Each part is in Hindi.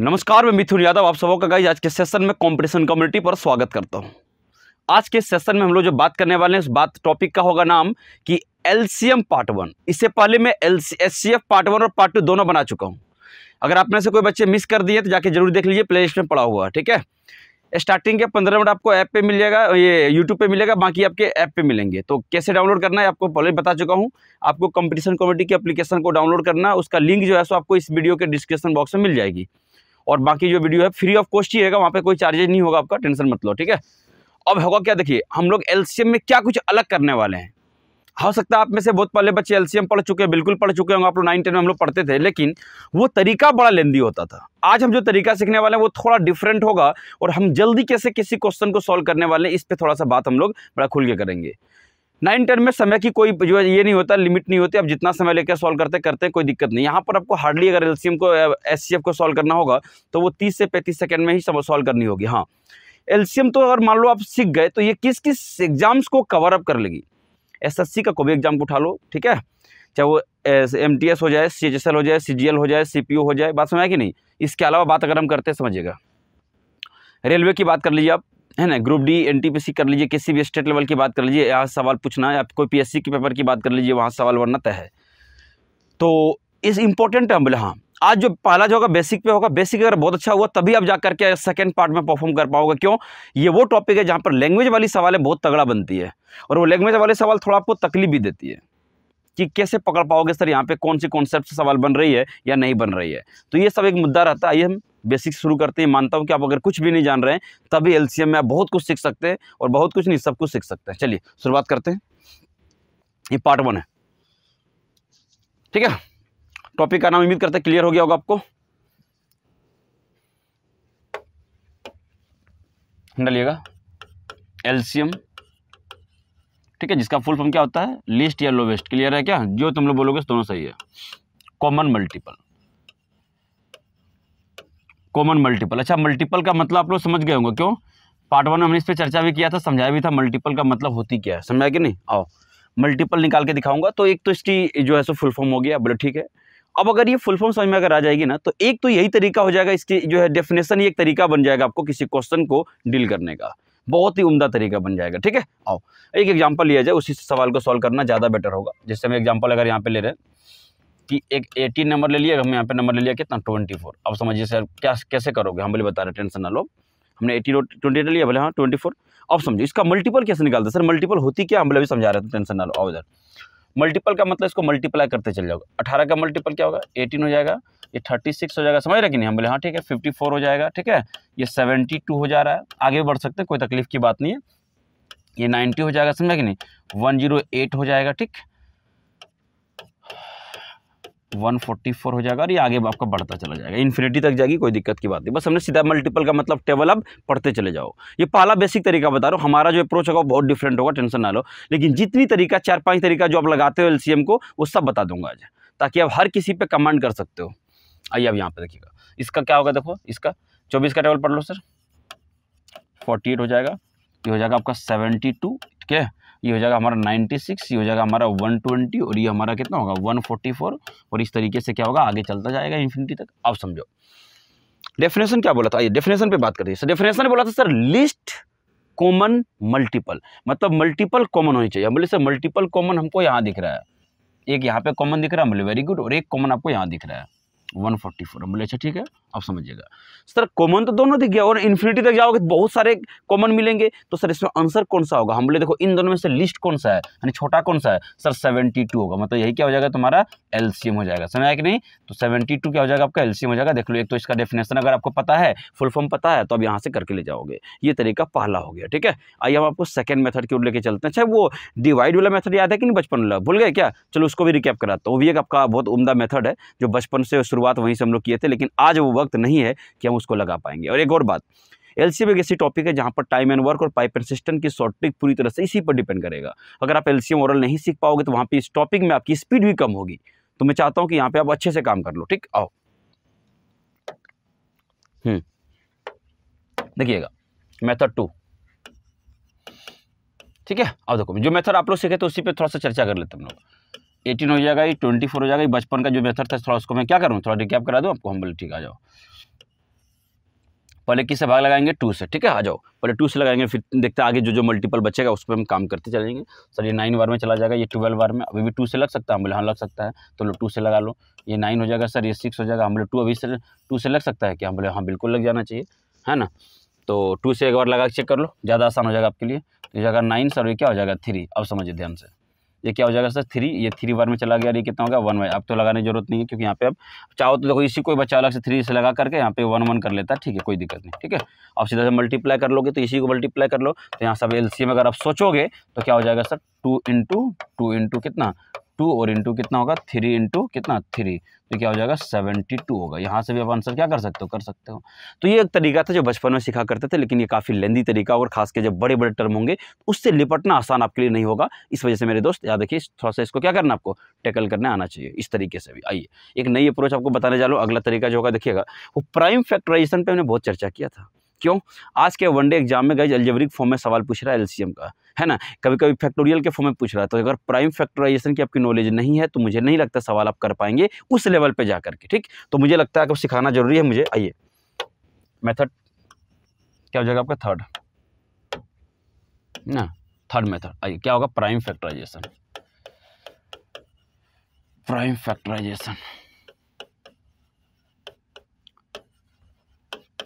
नमस्कार मैं मिथुन यादव आप सबों का गाइज आज के सेशन में कंपटीशन कम्युनिटी पर स्वागत करता हूं आज के सेशन में हम लोग जो बात करने वाले हैं उस बात टॉपिक का होगा नाम कि एलसीएम पार्ट वन इससे पहले मैं एल सी पार्ट वन और पार्ट टू दोनों बना चुका हूं अगर आप में से कोई बच्चे मिस कर दिए तो जाके जरूर देख लीजिए प्ले लिस्ट में पड़ा हुआ ठीक है स्टार्टिंग के पंद्रह मिनट आपको ऐप पे मिलेगा ये यूट्यूब पे मिलेगा बाकी आपके ऐप पे मिलेंगे तो कैसे डाउनलोड करना है आपको पहले बता चुका हूँ आपको कंपटीशन कमेटी की एप्लीकेशन को डाउनलोड करना उसका लिंक जो है सो आपको इस वीडियो के डिस्क्रिप्शन बॉक्स में मिल जाएगी और बाकी जो वीडियो है फ्री ऑफ कॉस्ट ही रहेगा वहाँ पर कोई चार्जेज नहीं होगा आपका टेंशन मत लो ठीक है अब होगा क्या देखिए हम लोग एल में क्या कुछ अलग करने वाले हैं हो सकता है आप में से बहुत पहले बच्चे एलसीएम पढ़ चुके हैं बिल्कुल पढ़ चुके होंगे आप लोग नाइन टेन में हम लोग पढ़ते थे लेकिन वो तरीका बड़ा लेंदी होता था आज हम जो तरीका सीखने वाले हैं वो थोड़ा डिफरेंट होगा और हम जल्दी कैसे किसी क्वेश्चन को सॉल्व करने वाले हैं इस पर थोड़ा सा बात हम लोग बड़ा खुल के करेंगे नाइन टेन में समय की कोई जो है ये नहीं होता लिमिट नहीं होती आप जितना समय लेकर सॉल्व करते करते हैं कोई दिक्कत नहीं यहाँ पर आपको हार्डली अगर एलसीएम को एस को सॉल्व करना होगा तो वो तीस से पैंतीस सेकेंड में ही सॉल्व करनी होगी हाँ एलसीएम तो अगर मान लो आप सीख गए तो ये किस किस एग्जाम्स को कवर अप कर लेगी सी का कोई भी एग्जाम को उठा लो ठीक है चाहे वो एम हो जाए सी हो जाए सी हो जाए सी हो जाए बात समझ कि नहीं इसके अलावा बात अगर हम करते समझिएगा रेलवे की बात कर लीजिए आप है ना ग्रुप डी एनटीपीसी कर लीजिए किसी भी स्टेट लेवल की बात कर लीजिए यहाँ सवाल पूछना है आप कोई पीएससी के पेपर की बात कर लीजिए वहाँ सवाल वरना तय है तो इस इंपॉर्टेंट है बोले हाँ आज जो पहला जो होगा बेसिक पे होगा बेसिक अगर बहुत अच्छा हुआ तभी आप जा करके सेकेंड पार्ट में परफॉर्म कर पाओगे क्यों ये वो टॉपिक है जहाँ पर लैंग्वेज वाली सवालें बहुत तगड़ा बनती है और वो लैंग्वेज वाले सवाल थोड़ा आपको तकलीफ भी देती है कि कैसे पकड़ पाओगे सर यहाँ पे कौन सी कॉन्सेप्ट सवाल बन रही है या नहीं बन रही है तो ये सब एक मुद्दा रहता है आइए हम बेसिक शुरू करते हैं मानता हूँ कि आप अगर कुछ भी नहीं जान रहे हैं तभी एल में आप बहुत कुछ सीख सकते हैं और बहुत कुछ नहीं सब कुछ सीख सकते हैं चलिए शुरुआत करते हैं ये पार्ट वन है ठीक है टॉपिक का नाम उम्मीद करते क्लियर हो गया होगा आपको डालिएगा एल्शियम ठीक है जिसका फुल फॉर्म क्या होता है लिस्ट या लोवेस्ट क्लियर है क्या जो तुम लोग बोलोगे दोनों सही है कॉमन मल्टीपल कॉमन मल्टीपल अच्छा मल्टीपल का मतलब आप लोग समझ गए होंगे क्यों पार्ट वन हमने इस पर चर्चा भी किया था समझाया भी था मल्टीपल का मतलब होती क्या है समझाया कि नहीं आओ मल्टीपल निकाल के दिखाऊंगा तो एक तो इसकी जो है सो फुल फॉर्म हो गया बोले ठीक है अब अगर ये फुल फॉर्म समझ में अगर आ जाएगी ना तो एक तो यही तरीका हो जाएगा इसकी जो है डेफिनेशन ही एक तरीका बन जाएगा आपको किसी क्वेश्चन को डील करने का बहुत ही उम्दा तरीका बन जाएगा ठीक है आओ एक एग्जाम्पल लिया जाए उसी सवाल को सॉल्व करना ज़्यादा बेटर होगा जिससे हम एग्जाम्पल अगर यहाँ पर ले रहे हैं कि एक एटीन नंबर ले लिया हम यहाँ पे नंबर ले लिया कितना ट्वेंटी फोर अब समझिए सर क्या कैसे करोगे हम बोले बता रहे टेंशन ना लो हमने एटी रोट ट्वेंटी ले लिया बोले हाँ ट्वेंटी फोर अब समझो इसका मल्टीपल कैसे निकालते सर मल्टीपल होती क्या हम बोले अभी समझा रहे थे टेंशन तो ना लो आओ इधर मल्टीपल का मतलब इसको मल्टीप्लाई करते चले जाओगे अठारह का मल्टीपल क्या होगा एटीन हो जाएगा ये थर्टी सिक्स हो जाएगा समझ रहे कि नहीं हम बोले हाँ ठीक है फिफ्टी फोर हो जाएगा ठीक है ये सेवेंटी टू हो जा रहा है आगे बढ़ सकते हैं कोई तकलीफ की बात नहीं है ये नाइन्टी हो जाएगा समझा कि नहीं वन जीरो एट हो जाएगा ठीक वन फोर्टी फोर हो जाएगा और ये आगे आपका बढ़ता चला जाएगा इन्फिनिटी तक जाएगी कोई दिक्कत की बात नहीं बस हमने सीधा मल्टीपल का मतलब टेबल अब पढ़ते चले जाओ ये पहला बेसिक तरीका बता रहा हूँ हमारा जो अप्रोच होगा बहुत डिफरेंट होगा टेंशन ना लो लेकिन जितनी तरीका चार पाँच तरीका जो आप लगाते हो एल को वो सब बता दूंगा आज ताकि आप हर किसी पर कमांड कर सकते हो आइए अब यहाँ पर देखिएगा इसका क्या होगा देखो इसका चौबीस का टेबल पढ़ लो सर फोर्टी हो जाएगा ये हो जाएगा आपका सेवेंटी ठीक है ये हो जाएगा हमारा 96 ये हो जाएगा हमारा 120 और ये हमारा कितना होगा 144 और इस तरीके से क्या होगा आगे चलता जाएगा इन्फिनिटी तक आप समझो डेफिनेशन क्या बोला था ये डेफिनेशन पे बात करते हैं सर डेफिनेशन ने बोला था सर लिस्ट कॉमन मल्टीपल मतलब मल्टीपल कॉमन होनी चाहिए बोले सर मल्टीपल कॉमन हमको यहाँ दिख रहा है एक यहाँ पे कॉमन दिख रहा है बोले वेरी गुड और एक कॉमन आपको यहाँ दिख रहा है वन फोर्टी फोर बोले अच्छा ठीक है आप समझिएगा तो सर कॉमन तो दोनों दिख गया और इन्फिनिटी तक जाओगे तो बहुत सारे कॉमन मिलेंगे तो सर इसमें आंसर कौन सा होगा हम बोले देखो इन दोनों में से लिस्ट कौन सा है यानी छोटा कौन सा है सर सेवेंटी टू होगा मतलब यही क्या हो जाएगा तुम्हारा एलसीएम हो जाएगा समझ आया कि नहीं तो सेवेंटी टू क्या हो जाएगा आपका एलसीएम हो जाएगा देख लो एक तो इसका डेफिनेशन अगर आपको पता है फुल फॉर्म पता है तो अब यहाँ से करके ले जाओगे ये तरीका पहला हो गया ठीक है आइए हम आपको सेकेंड मेथड की ओर लेके चलते हैं अच्छा वो डिवाइड वाला मेथड याद है कि नहीं बचपन वाला भूल गए क्या चलो उसको भी रिकैप कराता हूँ वो भी एक आपका बहुत उमदा मेथड है जो बचपन से शुरुआत वहीं से हम लोग किए थे लेकिन आज वो वक्त नहीं है कि हम उसको लगा पाएंगे और एक और बात एल सी एक ऐसी टॉपिक है जहाँ पर टाइम एंड वर्क और पाइप एंड सिस्टम की शॉर्टिक पूरी तरह से इसी पर डिपेंड करेगा अगर आप एल सी ओरल नहीं सीख पाओगे तो वहाँ पर इस टॉपिक में आपकी स्पीड भी कम होगी तो मैं चाहता हूँ कि यहाँ पर आप अच्छे से काम कर लो ठीक आओ हम्म। देखिएगा मेथड टू ठीक है अब देखो जो मेथड आप लोग सीखे तो उसी पे थोड़ा सा चर्चा कर लेते हम लोग एटीन हो जाएगा ये ट्वेंटी फोर हो जाएगा बचपन का जो मेथड था थोड़ा उसको मैं क्या करूँ थोड़ा डिकैप करा दूँ आपको हम बोले ठीक आ जाओ पहले किससे भाग लगाएंगे टू से ठीक है आ जाओ पहले टू से लगाएंगे फिर देखते आगे जो जो मल्टीपल बचेगा उस पर हम काम करते चलेंगे सर ये नाइन बार में चला जाएगा ये ट्वेल्व बार में अभी भी टू से लग सकता है हम बोले हाँ लग सकता है तो लो टू से लगा लो ये नाइन हो जाएगा सर ये सिक्स हो जाएगा हम बोले टू अभी से टू से लग सकता है क्या हम बोले हाँ बिल्कुल लग जाना चाहिए है ना तो टू से एक बार लगा के चेक कर लो ज़्यादा आसान हो जाएगा आपके लिए ये जाएगा नाइन सर ये क्या हो जाएगा थ्री अब समझिए ध्यान से ये क्या हो जाएगा सर थ्री ये थ्री वन में चला गया ये कितना होगा वन वाई अब तो लगाने की जरूरत नहीं है क्योंकि यहाँ पे अब चाहो तो देखो इसी कोई बच्चा अलग से थ्री से लगा करके यहाँ पे वन वन कर लेता है ठीक है कोई दिक्कत नहीं ठीक है अब सीधा से मल्टीप्लाई कर लोगे तो इसी को मल्टीप्लाई कर लो तो यहाँ सब एल अगर आप सोचोगे तो क्या हो जाएगा sir two into two into कितना टू और इंटू कितना होगा थ्री इंटू कितना थ्री तो क्या हो जाएगा सेवेंटी टू होगा यहाँ से भी आप आंसर क्या कर सकते हो कर सकते हो तो ये एक तरीका था जो बचपन में सिखा करते थे लेकिन ये काफ़ी लेंदी तरीका और खास के जब बड़े बड़े टर्म होंगे उससे निपटना आसान आपके लिए नहीं होगा इस वजह से मेरे दोस्त याद रखिए थोड़ा सा इसको क्या करना आपको टैकल करने आना चाहिए इस तरीके से भी आइए एक नई अप्रोच आपको बताने जा रहा अगला तरीका जो होगा देखिएगा वो प्राइम फैक्टराइजेशन पर हमने बहुत चर्चा किया था क्यों आज के वनडे एग्जाम में गए अलजेबरिक फॉर्म में सवाल पूछ रहा है एलसीएम का है ना कभी कभी फैक्टोरियल के फॉर्म में पूछ रहा है तो अगर प्राइम फैक्टराइजेशन की आपकी नॉलेज नहीं है तो मुझे नहीं लगता सवाल आप कर पाएंगे उस लेवल पर जाकर के ठीक तो मुझे लगता है कि सिखाना जरूरी है मुझे आइए मेथड क्या हो जाएगा आपका थर्ड ना थर्ड मेथड आइए क्या होगा prime factorisation prime factorisation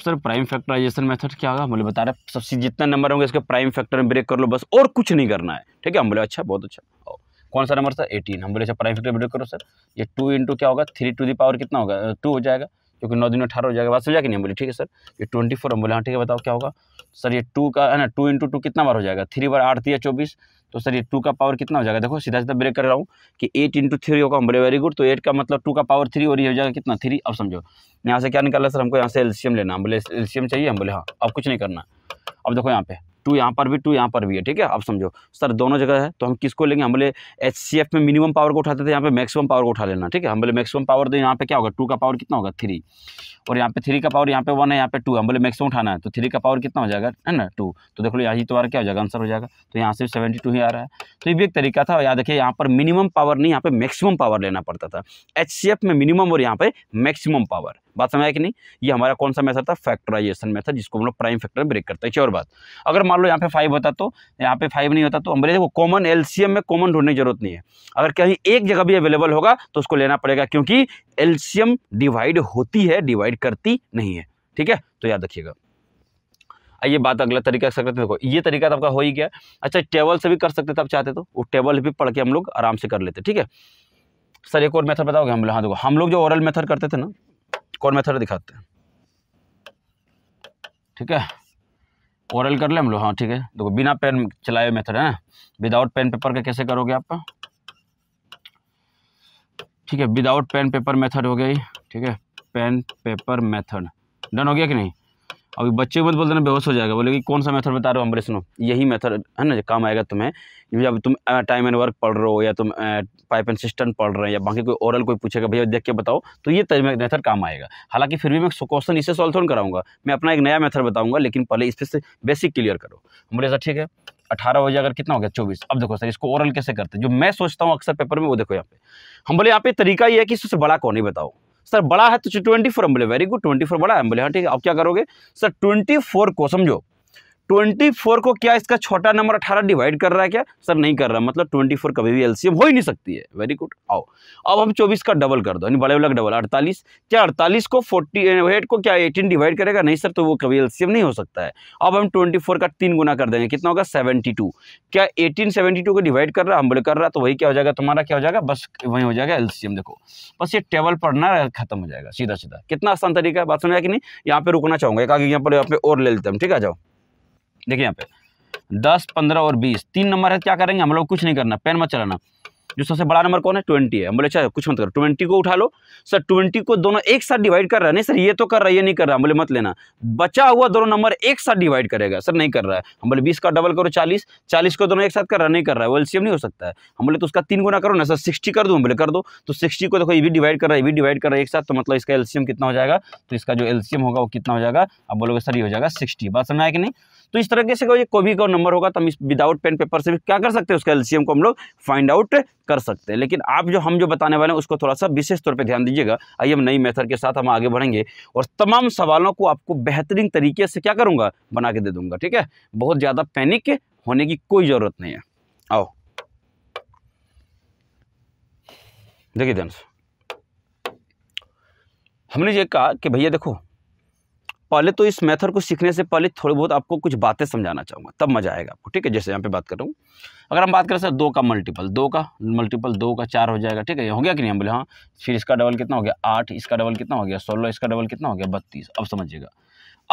sir prime factorisation method क्या होगा बोले बता रहे सबसे जितना नंबर होंगे इसके प्राइम फैक्टर में ब्रेक कर लो बस और कुछ नहीं करना है ठीक है हम बोले अच्छा बहुत अच्छा कौन सा नंबर सर एटीन हम बोले अच्छा प्राइम फैक्टर ब्रेक करो सर ये टू इंटू क्या होगा थ्री टू दी पावर कितना होगा टू हो जाएगा क्योंकि नौ दिन में अठारह हो जाएगा बात समझा कि नहीं बोली ठीक है सर ये ट्वेंटी फोर हम बोले हाँ ठीक है बताओ क्या होगा सर ये टू का है ना टू इंटू टू कितना बार हो जाएगा थ्री बार आठ दिया चौबीस तो सर ये टू का पावर कितना हो जाएगा देखो सीधा सीधा ब्रेक कर रहा हूँ कि एट इंटू थ्री होगा हम बोले वेरी गुड तो एट का मतलब टू का पावर थ्री और ये हो जाएगा कितना थ्री अब समझो यहाँ से क्या निकाला सर हमको यहाँ से एल्शियम लेना हम बोले एल्शियम चाहिए हम बोले हाँ अब कुछ नहीं करना अब देखो यहाँ पे टू यहाँ पर भी टू यहाँ पर भी है ठीक है आप समझो सर दोनों जगह है तो हम किसको लेंगे हम बोले एच सी एफ में मिनिमम पावर को उठाते थे यहाँ पे मैक्सिमम पावर को उठा लेना ठीक है हम बोले मैक्सिमम पावर तो यहाँ पे क्या होगा टू का पावर कितना होगा थ्री और यहाँ पे थ्री का पावर यहाँ पे वन है यहाँ पे टू हम बोले मैक्सिमम उठाना है तो थ्री का पावर कितना हो जाएगा है ना टू तो देख लो यही तुम्हारा तो क्या हो जाएगा आंसर हो जाएगा तो यहाँ से सेवेंटी टू ही आ रहा है तो ये भी एक तरीका था यहाँ देखिए यहाँ पर मिनिमम पावर नहीं यहाँ पे मैक्सिमम पावर लेना पड़ता था एच में मिनिमम और यहाँ पे मैक्सिमम पावर बात समझ आया कि नहीं ये हमारा कौन सा मैथड था फैक्टराइजेशन मैथड जिसको हम लोग प्राइम फैक्टर ब्रेक करते हैं और बात अगर मान लो यहाँ पे फाइव होता तो यहाँ पे फाइव नहीं होता तो हम देखो कॉमन एलसीएम में कॉमन ढूंढने की जरूरत नहीं है अगर कहीं एक जगह भी अवेलेबल होगा तो उसको लेना पड़ेगा क्योंकि एल्शियम डिवाइड होती है डिवाइड करती नहीं है ठीक है तो याद रखिएगा ये बात अगला तरीका कर सकते थे देखो ये तरीका तो आपका हो ही गया अच्छा टेबल से भी कर सकते थे आप चाहते तो वो टेबल भी पढ़ के हम लोग आराम से कर लेते ठीक है सर एक और मेथड बताओगे हम लोग हाँ देखो हम लोग जो ओरल मेथड करते थे ना और मेथड दिखाते हैं ठीक है ओरल कर ले हम लोग हाँ ठीक है देखो बिना पेन चलाए मेथड है ना विदाउट पेन पेपर का कैसे करोगे आप ठीक है विदाउट पेन पेपर मेथड हो गई ठीक है पेन पेपर मेथड डन हो गया कि नहीं अभी बच्चे को बोलते बोल देना बेहोश हो जाएगा बोले कि कौन सा मेथड बता रहे हो अम्बरीश सुनो यही मेथड है ना काम आएगा तुम्हें जब तुम टाइम एंड वर्क पढ़ रहे हो या तुम पाइप एंड सिस्टम पढ़ रहे हो या बाकी कोई ओरल कोई पूछेगा भैया देख के बताओ तो ये मेथड काम आएगा हालांकि फिर भी मैं क्वेश्चन इसे सॉल्व थोड़ा कराऊंगा मैं अपना एक नया मेथड बताऊंगा लेकिन पहले इस पर से बेसिक क्लियर करो बोले सर ठीक है अठारह बजे अगर कितना हो गया चौबीस अब देखो सर इसको ओरल कैसे करते जो मैं सोचता हूँ अक्सर पेपर में वो देखो यहाँ पे हम बोले यहाँ पे तरीका ये है कि इससे बड़ा कौन ही बताओ सर बड़ा है तो ट्वेंटी फोर एम्बुल वेरी गुड ट्वेंटी फोर बड़ा एम्बुल है ठीक है अब क्या करोगे सर ट्वेंटी फोर को समझो ट्वेंटी फोर को क्या इसका छोटा नंबर अठारह डिवाइड कर रहा है क्या सर नहीं कर रहा मतलब ट्वेंटी फोर कभी भी एलसीएम हो ही नहीं सकती है वेरी गुड आओ अब हम चौबीस का डबल कर दो यानी बड़े वाला डबल अड़तालीस क्या अड़तालीस को फोर्टी एट को क्या एटीन डिवाइड करेगा नहीं सर तो वो कभी एलसीएम नहीं हो सकता है अब हम ट्वेंटी फोर का तीन गुना कर देंगे कितना होगा सेवेंटी टू क्या एटीन सेवेंटी टू को डिवाइड कर रहा हम बोले कर रहा तो वही क्या हो जाएगा तुम्हारा क्या हो जाएगा बस वही हो जाएगा एलसीएम देखो बस ये टेबल पढ़ना खत्म हो जाएगा सीधा सीधा कितना आसान तरीका है बात सुनाया कि नहीं यहाँ पे रुकना चाहूँगा एक आगे यहाँ पर यहाँ पे और ले लेते हैं ठीक आ जाओ देखिए यहाँ पे दस पंद्रह और बीस तीन नंबर है क्या करेंगे हम लोग कुछ नहीं करना पेन मत चलाना जो सबसे बड़ा नंबर कौन है ट्वेंटी है हम बोले अच्छा कुछ मत करो ट्वेंटी को उठा लो सर ट्वेंटी को दोनों एक साथ डिवाइड कर रहा है नहीं सर ये तो कर रहा है ये नहीं कर रहा हम बोले मत लेना बचा हुआ दोनों नंबर एक साथ डिवाइड करेगा सर नहीं कर रहा है हम बोले बीस का डबल करो चालीस चालीस को दोनों एक साथ कर रहा नहीं कर रहा है वो एलसीएम नहीं हो सकता है हम बोले तो उसका तीन गुना करो ना सर सिक्सटी कर दो हम बोले कर दो तो सिक्सटी को देखो ये भी डिवाइड कर रहा है ये भी डिवाइड कर रहा है एक साथ तो मतलब इसका एल्सियम कितना हो जाएगा तो इसका जो एल्सियम होगा वो कितना हो जाएगा अब बोलोगे सर ये हो जाएगा सिक्सटी बात समझ आया कि नहीं तो इस तरीके से कोई भी का नंबर होगा तो हम इस विदाउट पेन पेपर से भी क्या कर सकते हैं उसका एल्सियम को हम लोग फाइंड आउट कर सकते हैं लेकिन आप जो हम जो बताने वाले हैं उसको थोड़ा सा विशेष तौर पर ध्यान दीजिएगा आइए हम नई मेथड के साथ हम आगे बढ़ेंगे और तमाम सवालों को आपको बेहतरीन तरीके से क्या करूँगा बना के दे दूंगा ठीक है बहुत ज़्यादा पैनिक होने की कोई ज़रूरत नहीं है आओ देखिए ध्यान हमने ये कहा कि भैया देखो पहले तो इस मेथड को सीखने से पहले थोड़ी बहुत आपको कुछ बातें समझाना चाहूँगा तब मज़ा आएगा आपको ठीक है जैसे यहाँ पे बात कर रहा हूँ अगर हम बात करें सर दो का मल्टीपल दो का मल्टीपल दो का चार हो जाएगा ठीक है हो गया कि नहीं हम बोले हाँ फिर इसका डबल कितना हो गया आठ इसका डबल कितना हो गया सोलह इसका डबल कितना हो गया बत्तीस अब समझिएगा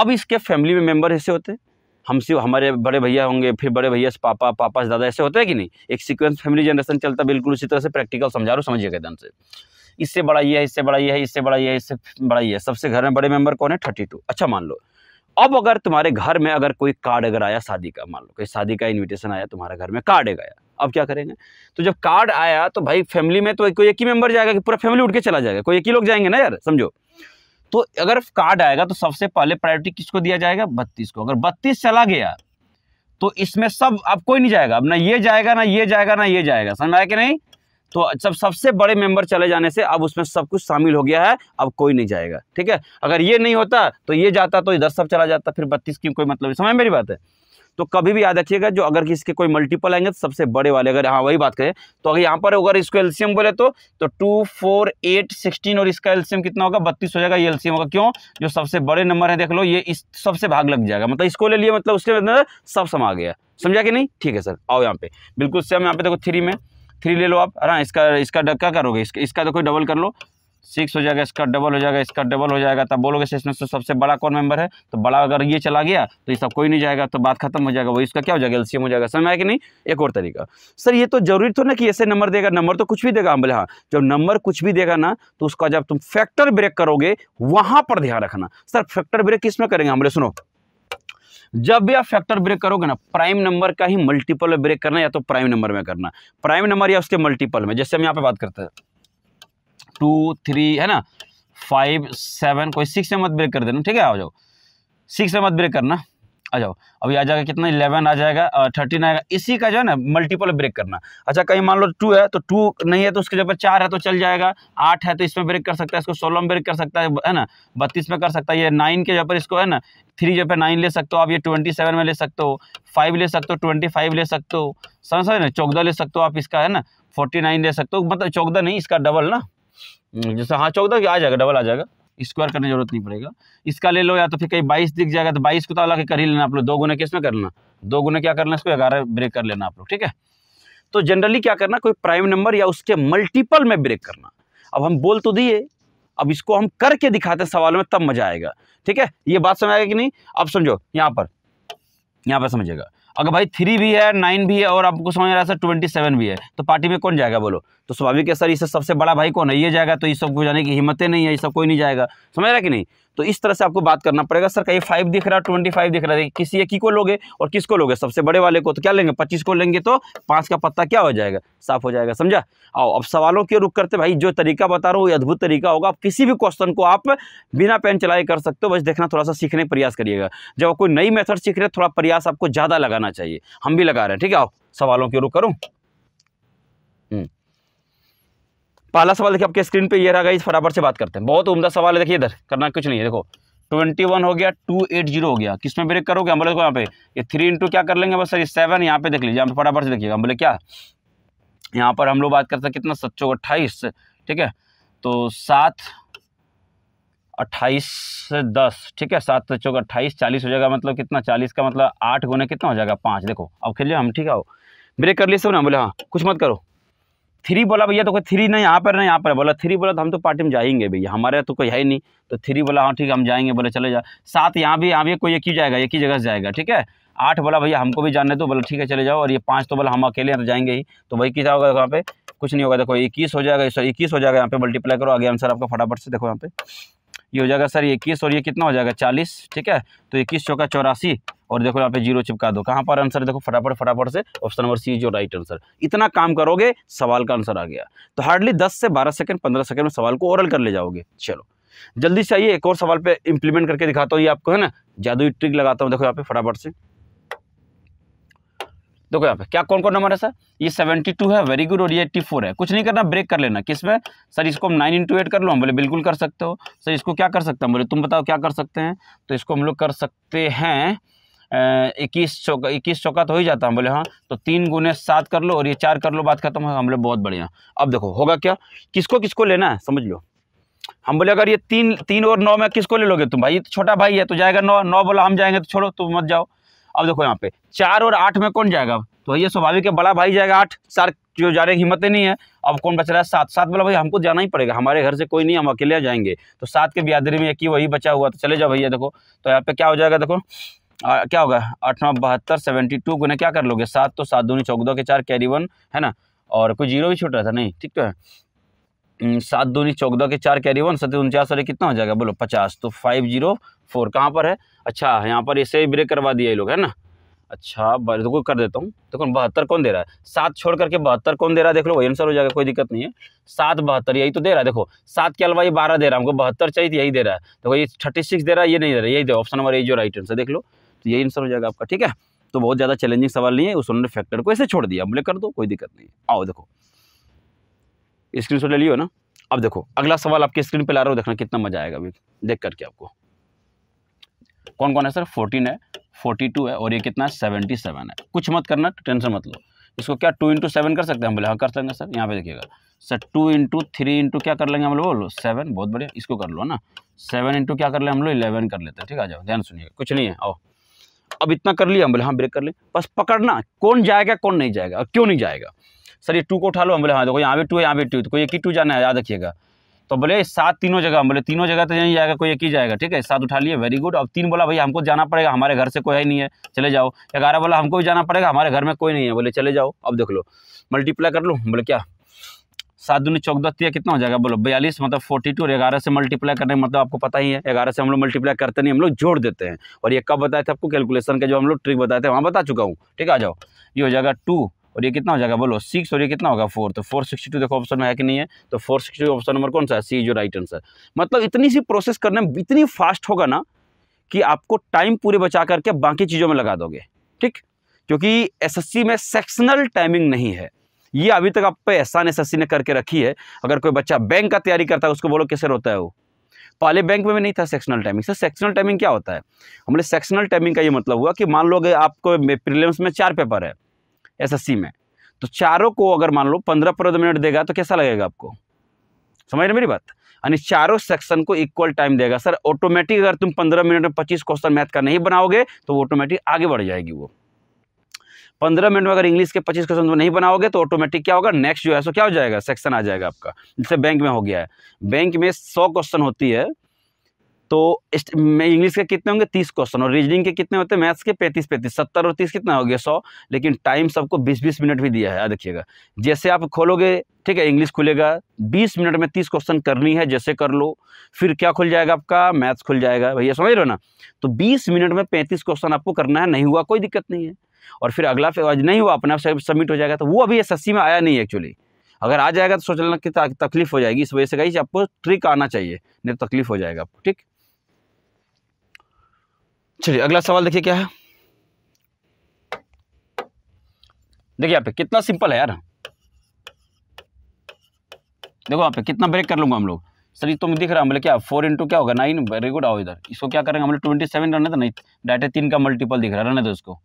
अब इसके फैमिली में मेम्बर ऐसे होते हमसे हमारे बड़े भैया होंगे फिर बड़े भैया से पापा पापा से दादा ऐसे होते हैं कि नहीं एक सिक्वेंस फैमिली जनरेशन चलता बिल्कुल उसी तरह से प्रैक्टिकल समझा रहा हूँ समझिएगा एकदम से इससे बड़ा ये है इससे बड़ा ये है इससे बड़ा ये है इससे बड़ा ये है सबसे घर में बड़े मेंबर कौन है थर्टी टू अच्छा मान लो अब अगर तुम्हारे घर में अगर कोई कार्ड अगर आया शादी का मान लो कोई शादी का इन्विटेशन आया तुम्हारे घर में कार्ड आया अब क्या करेंगे तो जब कार्ड आया तो भाई फैमिली में तो कोई एक ही मेंबर जाएगा कि पूरा फैमिली उठ के चला जाएगा कोई एक ही लोग जाएंगे ना यार समझो तो अगर कार्ड आएगा तो सबसे पहले प्रायोरिटी किसको दिया जाएगा बत्तीस को अगर बत्तीस चला गया तो इसमें सब अब कोई नहीं जाएगा अब ना ये जाएगा ना ये जाएगा ना ये जाएगा समझ आया कि नहीं तो जब सबसे बड़े मेंबर चले जाने से अब उसमें सब कुछ शामिल हो गया है अब कोई नहीं जाएगा ठीक है अगर ये नहीं होता तो ये जाता तो इधर सब चला जाता फिर बत्तीस की कोई मतलब समझ मेरी बात है तो कभी भी याद रखिएगा जो अगर किसके कोई मल्टीपल आएंगे तो सबसे बड़े वाले अगर हाँ वही बात करें तो अगर यहाँ पर अगर इसको एल्सियम बोले तो तो टू फोर एट सिक्सटीन और इसका एल्सियम कितना होगा बत्तीस हो जाएगा ये एल्सियम होगा क्यों जो सबसे बड़े नंबर है देख लो ये इस सबसे भाग लग जाएगा मतलब इसको ले लिए मतलब उसके अंदर सब समा गया समझा कि नहीं ठीक है सर आओ यहाँ पे बिल्कुल सेम यहाँ पे देखो थ्री में थ्री ले लो आप हाँ इसका इसका क्या करोगे इसका इसका तो कोई डबल कर लो सिक्स हो जाएगा इसका डबल हो जाएगा इसका डबल हो जाएगा तब बोलोगे सेशन से तो सबसे बड़ा कौन मेंबर है तो बड़ा अगर ये चला गया तो इसका कोई नहीं जाएगा तो बात खत्म हो जाएगा वही इसका क्या हो जाएगा एलसीएम हो जाएगा समझ आया कि नहीं एक और तरीका सर ये तो जरूरी तो ना कि ऐसे नंबर देगा नंबर तो कुछ भी देगा हम बोले हाँ जब नंबर कुछ भी देगा ना तो उसका जब तुम फैक्टर ब्रेक करोगे वहाँ पर ध्यान रखना सर फैक्टर ब्रेक किस में करेंगे हम बोले सुनो जब भी आप फैक्टर ब्रेक करोगे ना प्राइम नंबर का ही मल्टीपल में ब्रेक करना या तो प्राइम नंबर में करना प्राइम नंबर या उसके मल्टीपल में जैसे हम यहाँ पे बात करते हैं टू थ्री है ना फाइव सेवन कोई सिक्स में मत ब्रेक कर देना ठीक है आ जाओ सिक्स में मत ब्रेक करना आ जाओ अभी आ जाएगा कितना इलेवन आ जाएगा थर्टीन आएगा इसी का जो है ना मल्टीपल ब्रेक करना अच्छा कहीं मान लो टू है तो टू नहीं है तो उसके जगह चार है तो चल जाएगा आठ है तो इसमें ब्रेक कर सकता है इसको सोलह में ब्रेक कर सकता है है ना बत्तीस में कर सकता है ये नाइन के जगह पर इसको है ना थ्री जगह पर नाइन ले सकते हो आप ये ट्वेंटी सेवन में ले सकते हो फाइव ले सकते हो ट्वेंटी फाइव ले सकते हो समझ समझ ना चौदह ले सकते हो आप इसका है ना फोर्टी नाइन ले सकते हो मतलब चौदह नहीं इसका डबल ना हम्म, जैसे हाँ चौदह आ जाएगा डबल आ जाएगा स्क्वायर करने जरूरत नहीं पड़ेगा इसका ले लो या तो फिर कहीं बाईस दिख जाएगा तो बाईस को तो अलग कर ही लेना आप लोग दो गुना किस में कर लेना दो गुना क्या करना इसको ग्यारह ब्रेक कर लेना आप लोग ठीक है तो जनरली क्या करना कोई प्राइम नंबर या उसके मल्टीपल में ब्रेक करना अब हम बोल तो दिए अब इसको हम करके दिखाते सवाल में तब मजा आएगा ठीक है ये बात समझ आएगा कि नहीं अब समझो यहाँ पर यहाँ पर समझेगा अगर भाई थ्री भी है नाइन भी है और आपको समझ आ रहा है सर ट्वेंटी सेवन भी है तो पार्टी में कौन जाएगा बोलो तो स्वाभाविक है सर इससे सबसे बड़ा भाई कौन है ये जाएगा तो ये सब को जाने की हिम्मतें नहीं है ये सब कोई नहीं जाएगा समझ रहा कि नहीं तो इस तरह से आपको बात करना पड़ेगा सर कहीं फाइव दिख रहा है ट्वेंटी फाइव दिख रहा है किसी एक ही को लोगे और किसको लोगे सबसे बड़े वाले को तो क्या लेंगे पच्चीस को लेंगे तो पाँच का पत्ता क्या हो जाएगा साफ हो जाएगा समझा आओ अब सवालों के रुक करते भाई जो तरीका बता रहा हूँ अद्भुत तरीका होगा आप किसी भी क्वेश्चन को आप बिना पेन चलाए कर सकते हो बस देखना थोड़ा सा सीखने का प्रयास करिएगा जब कोई नई मेथड सीख रहे थोड़ा प्रयास आपको ज़्यादा लगाना चाहिए हम भी लगा रहे हैं ठीक है आओ सवालों की रुक करूँ हम्म पहला सवाल देखिए आपके स्क्रीन पे ये रहेगा इस फटाफट से बात करते हैं बहुत उम्दा सवाल है देखिए इधर करना कुछ नहीं है देखो ट्वेंटी वन हो गया टू एट जीरो हो गया किस में ब्रेक करोगे हम बोले यहाँ पे ये थ्री इंटू क्या कर लेंगे बस सर ये सेवन यहाँ पे देख लीजिए हम फटाफट से देखिएगा हम बोले क्या यहाँ पर हम लोग बात करते हैं कितना सच्चो अट्ठाईस ठीक है तो सात अट्ठाईस से दस ठीक है सात सच्चों का अट्ठाईस चालीस हो जाएगा मतलब कितना चालीस का मतलब आठ गुने कितना हो जाएगा पाँच देखो अब खेलिए हम ठीक है ब्रेक कर लिए सब ना बोले हाँ कुछ मत करो थ्री बोला भैया तो कोई थ्री नहीं यहाँ पर नहीं यहाँ पर बोला थ्री बोला तो हम तो पार्टी में जाएंगे भैया हमारे तो कोई है ही नहीं तो थ्री बोला हाँ ठीक है हम जाएंगे बोले चले जाओ सात यहाँ भी यहाँ भी कोई एक ही जाएगा एक ही जगह से जाएगा ठीक है आठ बोला भैया हमको भी जाने तो बोला ठीक है चले जाओ और ये पाँच तो बोला हम अकेले तो जाएंगे ही तो वही किसा होगा वहाँ पे कुछ नहीं होगा देखो इक्कीस हो जाएगा सर इक्कीस हो जाएगा यहाँ पे मल्टीप्लाई करो आगे आंसर आपका फटाफट से देखो यहाँ पे ये हो जाएगा सर इक्कीस और ये कितना हो जाएगा चालीस ठीक है तो इक्कीस चौका चौरासी और देखो यहाँ पे जीरो चिपका दो कहाँ पर आंसर देखो फटाफट फटाफट से ऑप्शन नंबर सी जो राइट आंसर इतना काम करोगे सवाल का आंसर आ गया तो हार्डली दस से बारह सेकंड पंद्रह सेकंड में सवाल को ओरल कर ले जाओगे चलो जल्दी से आइए एक और सवाल पे इंप्लीमेंट करके दिखाता हूँ ये आपको है ना जादू ट्रिक लगाता हूँ देखो यहाँ पे फटाफट से देखो यहाँ पे क्या कौन कौन नंबर है सर ये सेवेंटी टू है वेरी गुड और ये एट्टी फोर है कुछ नहीं करना ब्रेक कर लेना किसमें सर इसको हम नाइन इंटू एट कर लो हम बोले बिल्कुल कर सकते हो सर इसको क्या कर सकते हैं बोले तुम बताओ क्या कर सकते हैं तो इसको हम लोग कर सकते हैं इक्कीस चौका इक्कीस चौका तो हो ही जाता हम बोले हाँ तो तीन गुने सात कर लो और ये चार कर लो बात खत्म हो हम बोले बहुत बढ़िया अब देखो होगा क्या किसको किसको लेना है समझ लो हम बोले अगर ये तीन तीन और नौ में किसको ले लोगे तुम भाई तो छोटा भाई है तो जाएगा नौ नौ बोला हम जाएंगे तो छोड़ो तुम मत जाओ अब देखो यहाँ पे चार और आठ में कौन जाएगा तो ये स्वाभाविक है बड़ा भाई जाएगा आठ चार जो जाने की हिम्मत ही नहीं है अब कौन बच रहा है सात सात बोला भाई हमको जाना ही पड़ेगा हमारे घर से कोई नहीं हम अकेले जाएंगे तो सात के ब्यादरी में एक ही वही बचा हुआ तो चले जाओ भैया देखो तो यहाँ पे क्या हो जाएगा देखो क्या होगा आठ नौ बहत्तर सेवेंटी टू गुना क्या कर लोगे सात तो सात दूनी चौदह के चार कैरी वन है ना और कोई जीरो भी छूट रहा था नहीं ठीक तो है हम्म, सात दूनी चौदह के चार कैरी वन सत्य उनचास और कितना हो जाएगा बोलो पचास तो फाइव जीरो फोर कहाँ पर है अच्छा यहाँ पर इसे ही ब्रेक करवा दिया ये लोग है ना अच्छा देखो तो कर देता हूँ देखो बहत्तर कौन दे रहा है सात छोड़ करके बहत्तर कौन दे रहा है देख लो वही आंसर हो जाएगा कोई दिक्कत नहीं है सात बहत्तर यही तो दे रहा है देखो सात के अलावा ये बारह दे रहा है हमको बहत्तर चाहिए यही दे रहा है देखो ये थर्टी सिक्स दे रहा है ये नहीं दे रहा है यही दे ऑप्शन नंबर ए जो राइट आंसर देख लो तो यही आंसर हो जाएगा आपका ठीक है तो बहुत ज़्यादा चैलेंजिंग सवाल नहीं है उस उन्होंने फैक्टर को ऐसे छोड़ दिया बोले कर दो कोई दिक्कत नहीं आओ देखो स्क्रीन ले लियो ना अब देखो अगला सवाल आपके स्क्रीन पर ला रहा हो देखना कितना मजा आएगा अभी देख करके आपको कौन कौन है सर फोर्टीन है फोर्टी टू है और ये कितना है सेवेंटी सेवन है कुछ मत करना टेंशन मत लो इसको क्या टू इंटू सेवन कर सकते हैं हम बोले हाँ कर सकते हैं सर यहाँ पे देखिएगा sir two into three into क्या कर लेंगे हम लोग बोलो सेवन बहुत बढ़िया इसको कर लो ना सेवन इंटू क्या कर ले हम लोग इलेवन कर लेते हैं ठीक आ जाओ ध्यान सुनिए कुछ नहीं है आओ अब इतना कर लिया हम बोले हाँ ब्रेक कर ले बस पकड़ना कौन जाएगा कौन नहीं जाएगा क्यों नहीं जाएगा सर ये टू को उठा लो हम बोले हाँ देखो यहाँ पे टू है यहाँ पे टू तो कोई एक ही टू जाना है याद रखिएगा तो बोले सात तीनों जगह हम बोले तीनों जगह तो नहीं जाएगा कोई एक ही जाएगा ठीक है सात उठा लिए वेरी गुड अब तीन बोला भैया हमको जाना पड़ेगा हमारे घर से कोई है नहीं है चले जाओ ग्यारह बोला हमको भी जाना पड़ेगा हमारे घर में कोई नहीं है बोले चले जाओ अब देख लो मल्टीप्लाई कर लो बोले क्या सात दुनी चौक दस कितना हो जाएगा बोलो बयालीस मतलब फोर्टी टू और ग्यारह से मल्टीप्लाई करने मतलब आपको पता ही है ग्यारह से हम लोग मल्टीप्लाई करते नहीं हम लोग जोड़ देते हैं और ये कब बताए थे आपको कैलकुलेशन का जो हम लोग ट्रिक बताए थे वहाँ बता चुका हूँ ठीक है आ जाओ ये हो जाएगा टू और ये कितना हो जाएगा बोलो सिक्स और ये कितना होगा फोर तो फोर सिक्सटी टू देखो ऑप्शन में है कि नहीं है तो four sixty two option number कौन सा है सी जो राइट आंसर मतलब इतनी सी प्रोसेस करने में इतनी फास्ट होगा ना कि आपको टाइम पूरे बचा करके बाकी चीज़ों में लगा दोगे ठीक क्योंकि एसएससी में सेक्शनल टाइमिंग नहीं है ये अभी तक आप एहसान एस ने करके रखी है अगर कोई बच्चा बैंक का तैयारी करता है उसको बोलो कैसे रोता है वो पहले बैंक में भी नहीं था sectional timing sir sectional timing क्या होता है हमने सेक्शनल टाइमिंग का ये मतलब हुआ कि मान लो आपको प्रीलिम्स में चार पेपर है एसएससी में तो चारों को अगर मान लो पंद्रह पंद्रह मिनट देगा तो कैसा लगेगा आपको समझ रहे मेरी बात यानी चारों सेक्शन को इक्वल टाइम देगा सर ऑटोमेटिक अगर तुम पंद्रह मिनट में पच्चीस क्वेश्चन मैथ का नहीं बनाओगे तो ऑटोमेटिक आगे बढ़ जाएगी वो पंद्रह मिनट में अगर इंग्लिश के पच्चीस क्वेश्चन तो नहीं बनाओगे तो ऑटोमेटिक क्या होगा नेक्स्ट जो है सो क्या हो जाएगा सेक्शन आ जाएगा आपका जैसे बैंक में हो गया है बैंक में सौ क्वेश्चन होती है तो इंग्लिश के कितने होंगे तीस क्वेश्चन और रीजनिंग के कितने होते हैं मैथ्स के पैंतीस पैंतीस सत्तर और तीस कितना हो गया सौ लेकिन टाइम सबको बीस बीस मिनट भी दिया है देखिएगा जैसे आप खोलोगे ठीक है इंग्लिश खुलेगा बीस मिनट में तीस क्वेश्चन करनी है जैसे कर लो फिर क्या खुल जाएगा आपका मैथ्स खुल जाएगा भैया समझ रहे हो ना तो बीस मिनट में पैंतीस क्वेश्चन आपको करना है नहीं हुआ कोई दिक्कत नहीं है और फिर अगला पेज नहीं हुआ अपने आप सबमिट हो जाएगा तो वो अभी एस में आया नहीं एक्चुअली अगर आ जाएगा तो सोच लेना कि तकलीफ हो जाएगी इस वजह से कहीं आपको ट्रिक आना चाहिए नहीं तो तकलीफ हो जाएगा आपको ठीक चलिए अगला सवाल देखिए क्या है देखिए यहाँ पे कितना सिंपल है यार देखो यहाँ पे कितना ब्रेक कर लूंगा हम लोग सर ये तो मुझे दिख रहा है बोले क्या फोर इंटू क्या होगा नाइन वेरी गुड आओ इधर इसको क्या करेंगे हम लोग ट्वेंटी सेवन रहने तो नहीं डायरेक्ट तीन का मल्टीपल दिख रहा है रहने दो इसको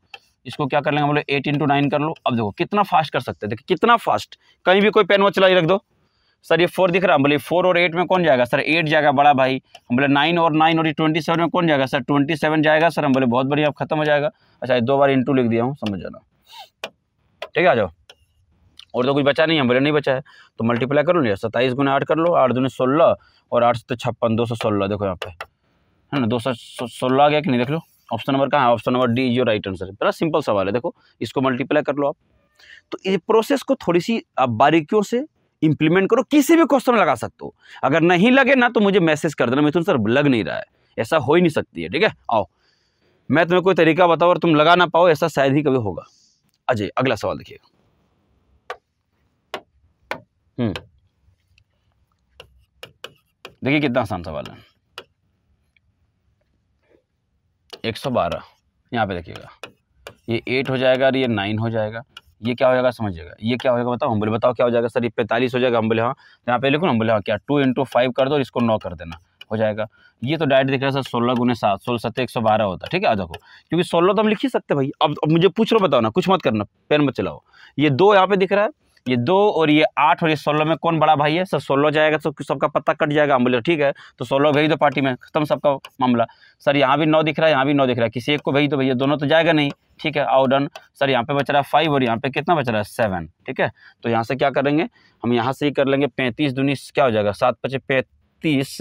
इसको क्या कर लेंगे बोले एट इंटू नाइन कर लो अब देखो कितना फास्ट कर सकते हैं देखो कितना फास्ट कहीं भी कोई पेन वो चला रख दो सर ये फोर दिख रहा है बोले फोर और एट में कौन जाएगा सर एट जाएगा बड़ा भाई हम बोले नाइन और नाइन और ये ट्वेंटी सेवन में कौन जाएगा सर ट्वेंटी सेवन जाएगा सर हम बोले बहुत बढ़िया अब खत्म हो जाएगा अच्छा दो बार इंटू लिख दिया हूँ समझ जाना ठीक है आ जाओ और तो कुछ बचा नहीं है बोले नहीं बचा है तो मल्टीप्लाई कर लो यार सत्ताईस गुना आठ कर लो आठ दुनिया सोलह और आठ सौ तो छप्पन दो सौ सोलह देखो यहाँ पे है ना दो सौ सोलह आ गया कि नहीं देख लो ऑप्शन नंबर कहाँ है option number D is your right answer बड़ा सिंपल सवाल है देखो इसको मल्टीप्लाई कर लो आप तो ये प्रोसेस को थोड़ी सी आप बारीकियों से इंप्लीमेंट करो किसी भी क्वेश्चन में लगा सकते हो अगर नहीं लगे ना तो मुझे मैसेज कर देना मिथुन सर लग नहीं रहा है ऐसा हो ही नहीं सकती है ठीक है आओ मैं तुम्हें कोई तरीका बताऊँ और तुम लगा ना पाओ ऐसा शायद ही कभी होगा अजय अगला सवाल देखिएगा हम्म। देखिए कितना आसान सवाल है एक सौ बारह यहाँ पर देखिएगा ये एट हो जाएगा और ये नाइन हो जाएगा ये क्या हो जाएगा समझिएगा ये क्या होगा बताओ अम्बुल बताओ क्या हो जाएगा सर ये पैंतालीस हो जाएगा अम्बुल हाँ हाँ यहाँ पे लिखो ना अम्बुल हाँ क्या टू इंटू फाइव कर दो और इसको नौ कर देना हो जाएगा ये तो डायरेक्ट दिख रहा है सर सोलह गुने सात सोलह सत्तर एक सौ बारह होता है ठीक है देखो क्योंकि सोलह तो हम लिख ही सकते भाई अब, अब मुझे पूछ लो बताओ ना कुछ मत करना पेन मत चलाओ ये दो यहाँ पे दिख रहा है ये दो और ये आठ और ये सोलह में कौन बड़ा भाई है सर सोलह जाएगा तो सबका पत्ता कट जाएगा हम बोले ठीक है तो सोलह भेज दो पार्टी में खत्म सबका मामला सर यहाँ भी नौ दिख रहा है यहाँ भी नौ दिख रहा है किसी एक को भेज दो भैया दोनों तो जाएगा नहीं ठीक है और डन सर यहाँ पे बच रहा है फाइव और यहाँ पे कितना बच रहा है सेवन ठीक है तो यहाँ से क्या करेंगे हम यहाँ से ही कर लेंगे पैंतीस दूनी क्या हो जाएगा सात पचे पैंतीस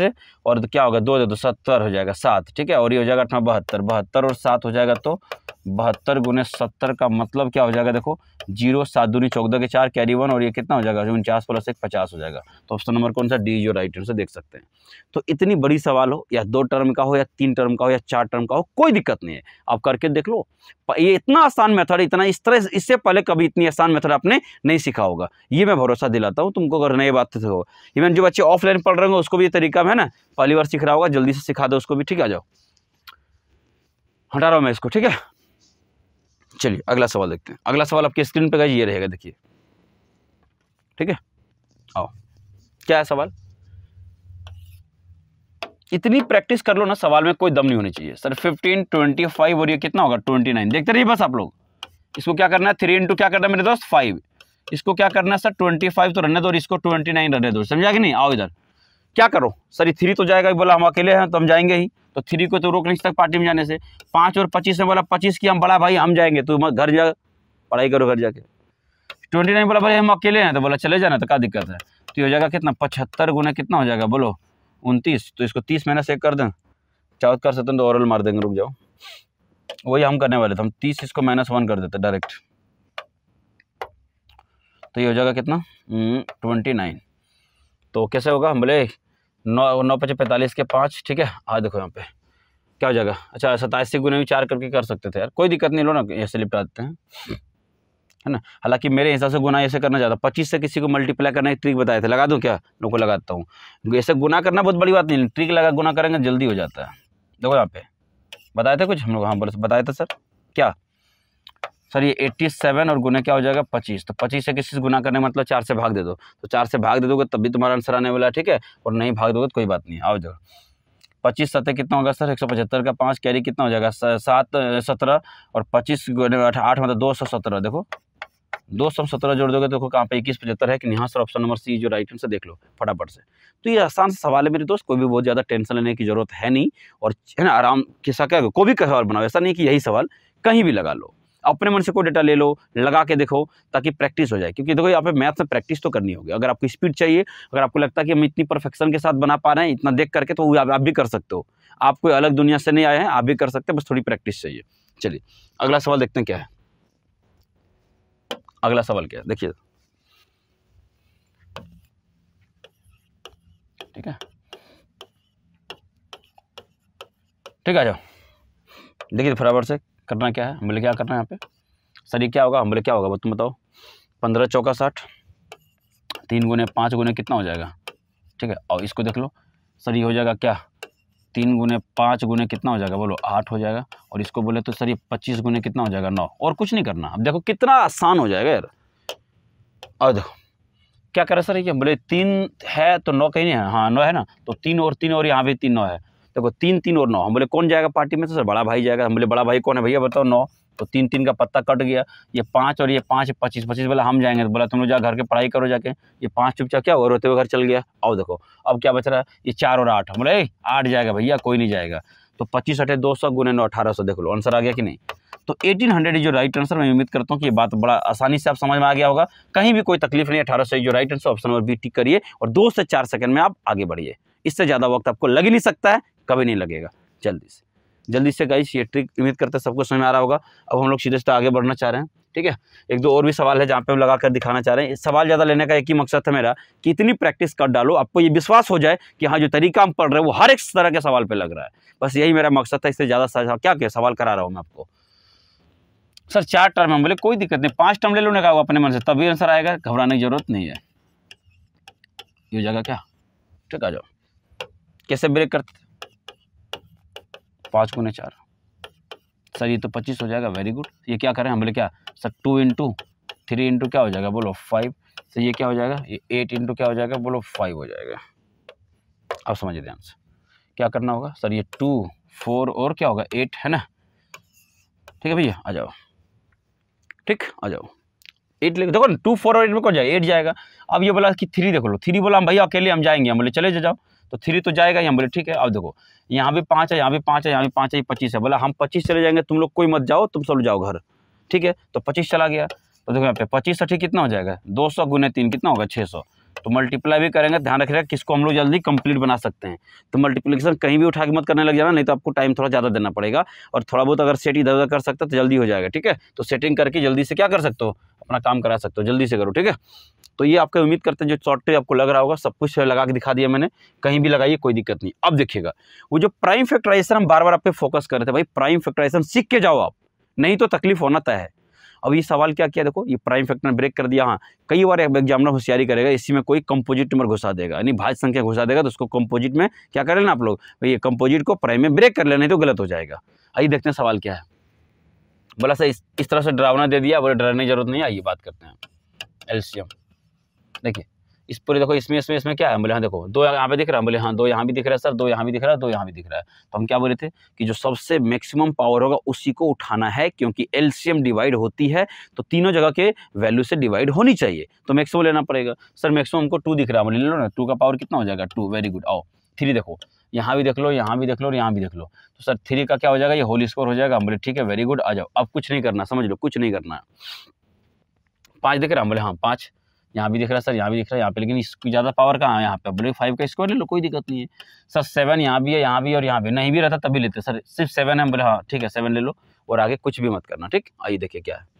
और क्या होगा दो दो सत्तर हो जाएगा सात ठीक है और ये हो जाएगा अठारह बहत्तर बहत्तर और सात हो जाएगा तो बहत्तर गुने सत्तर का मतलब क्या हो जाएगा देखो जीरो सात दूनी चौदह के चार कैरी वन और ये कितना हो जाएगा उनचास प्लस एक पचास हो जाएगा तो ऑप्शन नंबर कौन सा डी जो राइट आंसर देख सकते हैं तो इतनी बड़ी सवाल हो या दो टर्म का हो या तीन टर्म का हो या चार टर्म का हो कोई दिक्कत नहीं है आप करके देख लो ये इतना आसान मेथड इतना इस तरह इससे पहले कभी इतनी आसान मेथड आपने नहीं सीखा होगा ये मैं भरोसा दिलाता हूँ तुमको अगर नए बात हो इवन जो बच्चे ऑफलाइन पढ़ रहे हो उसको भी ये तरीका है ना पहली बार सीख रहा होगा जल्दी से सिखा दो उसको भी ठीक आ जाओ हटा रहा हूँ मैं इसको ठीक है चलिए अगला सवाल देखते हैं अगला सवाल आपकी स्क्रीन पर ये रहेगा देखिए ठीक है आओ क्या है सवाल इतनी प्रैक्टिस कर लो ना सवाल में कोई दम नहीं होनी चाहिए सर फिफ्टीन ट्वेंटी फाइव और ये कितना होगा ट्वेंटी नाइन देखते रहिए बस आप लोग इसको क्या करना है थ्री इंटू क्या करना है मेरे दोस्त फाइव इसको क्या करना है सर ट्वेंटी फाइव तो रहने दो और इसको ट्वेंटी नाइन रहने दो समझा कि नहीं आओ इधर क्या करो सर ये थ्री तो जाएगा बोला हम अकेले हैं तो हम जाएंगे ही तो थ्री को तो रोक नहीं सकता पार्टी में जाने से पाँच और पच्चीस में बोला पच्चीस की हम बड़ा भाई हम जाएंगे तो घर जा पढ़ाई करो घर जाके ट्वेंटी नाइन बोला भाई हम अकेले हैं तो बोला चले जाना तो क्या दिक्कत है तो ये हो जाएगा कितना पचहत्तर गुना कितना हो जाएगा बोलो उनतीस तो इसको तीस महीना से कर दें चौथ कर सकते तो ओरल मार देंगे रुक जाओ वही हम करने वाले थे हम तीस इसको माइनस वन कर देते डायरेक्ट तो ये हो जाएगा कितना ट्वेंटी हम्म, नाइन तो कैसे होगा हम बोले नौ नौ पचे पैंतालीस के पाँच ठीक है आज देखो यहाँ पे क्या हो जाएगा अच्छा सताईस से गुना भी चार करके कर सकते थे यार कोई दिक्कत नहीं लो ना ऐसे लिपटा देते हैं है ना हालांकि मेरे हिसाब से गुना ऐसे करना ज़्यादा पच्चीस से किसी को मल्टीप्लाई करना एक ट्रिक बताए थे लगा दूँ क्या लोगों लगाता हूँ ऐसे गुना करना बहुत बड़ी बात नहीं ट्रिक लगा गुना करेंगे जल्दी हो जाता है देखो यहाँ पे बताए थे कुछ हम लोग हाँ बोले बताया था सर क्या सर ये एट्टी सेवन और गुना क्या हो जाएगा पच्चीस तो पच्चीस से किसी से गुना करने का मतलब चार से भाग दे दो तो चार से भाग दे दोगे तब भी तुम्हारा आंसर आने वाला है ठीक है और नहीं भाग दोगे तो कोई बात नहीं आओ जाओ पच्चीस सतह कितना होगा सर एक सौ पचहत्तर का पाँच कैरी कितना हो जाएगा सात सत्रह और पच्चीस आठ मतलब दो सौ सत्रह देखो दो सौ सत्रह जोड़ दोगे तो देखो कहाँ पर इक्कीस पचहत्तर है कि यहाँ सर ऑप्शन नंबर सी जो राइट से देख लो फटाफट से तो ये आसान से सवाल है मेरे दोस्त कोई भी बहुत ज़्यादा टेंशन लेने की जरूरत है नहीं और है ना आराम किसा कह कोई भी कहा बनाओ ऐसा नहीं कि यही सवाल कहीं भी लगा लो अपने मन से कोई डेटा ले लो लगा के देखो ताकि प्रैक्टिस हो जाए क्योंकि देखो यहाँ पे मैथ में प्रैक्टिस तो करनी होगी अगर आपको स्पीड चाहिए अगर आपको लगता है कि हम इतनी परफेक्शन के साथ बना पा रहे हैं इतना देख करके तो आप भी कर सकते हो आप कोई अलग दुनिया से नहीं आए हैं आप भी कर सकते हैं बस थोड़ी प्रैक्टिस चाहिए चलिए अगला सवाल देखते हैं क्या है अगला सवाल क्या है देखिए ठीक है ठीक है जाओ देखिए फटाफट से करना क्या है हमले क्या करना है यहाँ पे सर ये क्या होगा हमले क्या होगा तुम बताओ पंद्रह चौका साठ तीन गुने पाँच गुने कितना हो जाएगा ठीक है और इसको देख लो सर ये हो जाएगा क्या तीन गुने पाँच गुने कितना हो जाएगा बोलो आठ हो जाएगा और इसको बोले तो सर ये पच्चीस गुने कितना हो जाएगा नौ और कुछ नहीं करना अब देखो कितना आसान हो जाएगा यार और देखो क्या करें सर ये बोले तीन है तो नौ कहीं नहीं है हाँ नौ है ना तो तीन और तीन और यहाँ भी तीन नौ है देखो तो तीन तीन और नौ हम बोले कौन जाएगा पार्टी में तो सर बड़ा भाई जाएगा हम बोले बड़ा भाई कौन है भैया बताओ नौ तो तीन तीन का पत्ता कट गया ये पाँच और ये पाँच पच्चीस पच्चीस बोला हम जाएंगे तो बोला तुम लोग जा घर के पढ़ाई करो जाके ये पाँच चुपचाप क्या हुआ रोते हुए घर चल गया आओ देखो अब क्या बच रहा है ये चार और आठ बोले आठ जाएगा भैया कोई नहीं जाएगा तो पच्चीस अठे दो सौ गुने नौ अठारह सौ देख लो आंसर आ गया कि नहीं तो 1800 हंड्रेड जो राइट आंसर मैं उम्मीद करता हूँ कि ये बात बड़ा आसानी से आप समझ में आ गया होगा कहीं भी कोई तकलीफ नहीं अठारह सौ जो right answer option number B tick करिए और दो से चार सेकंड में आप आगे बढ़िए इससे ज़्यादा वक्त आपको लग ही नहीं सकता है कभी नहीं लगेगा जल्दी से जल्दी से गाइस ये ट्रिक उम्मीद करते सबको समझ में आ रहा होगा अब हम लोग सीधे से आगे बढ़ना चाह रहे हैं ठीक है एक दो और भी सवाल है जहाँ पे हम लगा कर दिखाना चाह रहे हैं सवाल ज़्यादा लेने का एक ही मकसद है मेरा कि इतनी प्रैक्टिस कर डालो आपको ये विश्वास हो जाए कि हाँ जो तरीका हम पढ़ रहे हैं वो हर एक तरह के सवाल पर लग रहा है बस यही मेरा मकसद था इससे ज़्यादा क्या क्या सवाल करा रहा हूँ मैं आपको सर चार टर्म हम बोले कोई दिक्कत नहीं पाँच टर्म ले लो ना कहा अपने मन से तभी आंसर आएगा घबराने की जरूरत नहीं है ये जगह क्या ठीक आ जाओ कैसे ब्रेक करते पाँच गुने चार सर ये तो पच्चीस हो जाएगा वेरी गुड ये क्या करें हम बोले क्या sir two into three into क्या हो जाएगा बोलो फाइव सर ये क्या हो जाएगा ये एट इंटू क्या हो जाएगा बोलो फाइव हो जाएगा अब समझिए ध्यान से क्या करना होगा सर ये टू फोर और क्या होगा एट है ना ठीक है भैया आ जाओ ठीक आ जाओ एट ले देखो ना टू फोर और एट में कौन जाएगा एट जाएगा अब ये बोला कि थ्री देख लो थ्री बोला हम भैया अकेले हम जाएंगे हम बोले चले जाओ तो थ्री तो जाएगा यहाँ बोले ठीक है अब देखो यहाँ भी पाँच है यहाँ भी पाँच है यहाँ भी पाँच है ये पच्चीस है बोला हम पच्चीस चले जाएंगे तुम लोग कोई मत जाओ तुम सब जाओ घर ठीक है तो पच्चीस चला गया तो देखो यहाँ पे पच्चीस सठी कितना हो जाएगा दो सौ गुने तीन कितना होगा छः सौ तो मल्टीप्लाई भी करेंगे ध्यान रखिएगा किसको हम लोग जल्दी कंप्लीट बना सकते हैं तो मल्टीप्लिकेशन कहीं भी उठा के मत करने लग जाना नहीं तो आपको टाइम थोड़ा ज़्यादा देना पड़ेगा और थोड़ा बहुत अगर सेट इधर उधर कर सकते तो जल्दी हो जाएगा ठीक है तो सेटिंग करके जल्दी से क्या कर सकते हो अपना काम करा सकते हो जल्दी से करो ठीक है तो ये आपके उम्मीद करते हैं जो शॉर्ट ट्रिप आपको लग रहा होगा सब कुछ लगा के दिखा दिया मैंने कहीं भी लगाइए कोई दिक्कत नहीं अब देखिएगा वो जो प्राइम फैक्टराइजेशन हम बार बार आप पे फोकस कर रहे थे भाई प्राइम फैक्टराइजेशन सीख के जाओ आप नहीं तो तकलीफ होना तय है अब ये सवाल क्या किया देखो ये प्राइम फैक्टर ने ब्रेक कर दिया हाँ कई बार एग्जामिनर होशियारी करेगा इसी में कोई कंपोजिट नंबर घुसा देगा यानी भाज संख्या घुसा देगा तो उसको कंपोजिट में क्या कर लेना आप लोग भाई ये कंपोजिट को प्राइम में ब्रेक कर लेना तो गलत हो जाएगा आइए देखते हैं सवाल क्या है बोला सर इस, इस तरह से डरावना दे दिया बोले डरने की जरूरत नहीं आइए बात करते हैं एल्शियम देखिए इस पूरे देखो इसमें इसमें इसमें क्या है बोले हाँ देखो दो यहाँ पे दिख रहा है बोले हाँ दो यहाँ भी दिख रहा है सर दो यहाँ भी दिख रहा है दो यहाँ भी दिख रहा है तो हम क्या बोले थे कि जो सबसे मैक्सिमम पावर होगा उसी को उठाना है क्योंकि एलसीएम डिवाइड होती है तो तीनों जगह के वैल्यू से डिवाइड होनी चाहिए तो मैक्सिमम लेना पड़ेगा सर मैक्सिमम हमको टू दिख रहा है बोले ले लो ना टू का पावर कितना हो जाएगा टू वेरी गुड आओ थ्री देखो यहाँ भी देख लो यहाँ भी देख लो और यहाँ भी देख लो तो सर थ्री का क्या हो जाएगा ये होली स्कोर हो जाएगा बोले ठीक है वेरी गुड आ जाओ अब कुछ नहीं करना समझ लो कुछ नहीं करना पाँच देख रहा हम बोले हाँ पाँच यहाँ भी दिख रहा है सर यहाँ भी दिख रहा है यहाँ पे लेकिन इसकी ज़्यादा पावर कहाँ है यहाँ पे बोले फाइव का स्क्वायर ले लो कोई दिक्कत नहीं है सर सेवन यहाँ भी है यहाँ भी और यहाँ भी नहीं भी रहता तभी लेते सर सिर्फ सेवन है बोले हाँ ठीक है सेवन ले लो और आगे कुछ भी मत करना ठीक आइए देखिए क्या है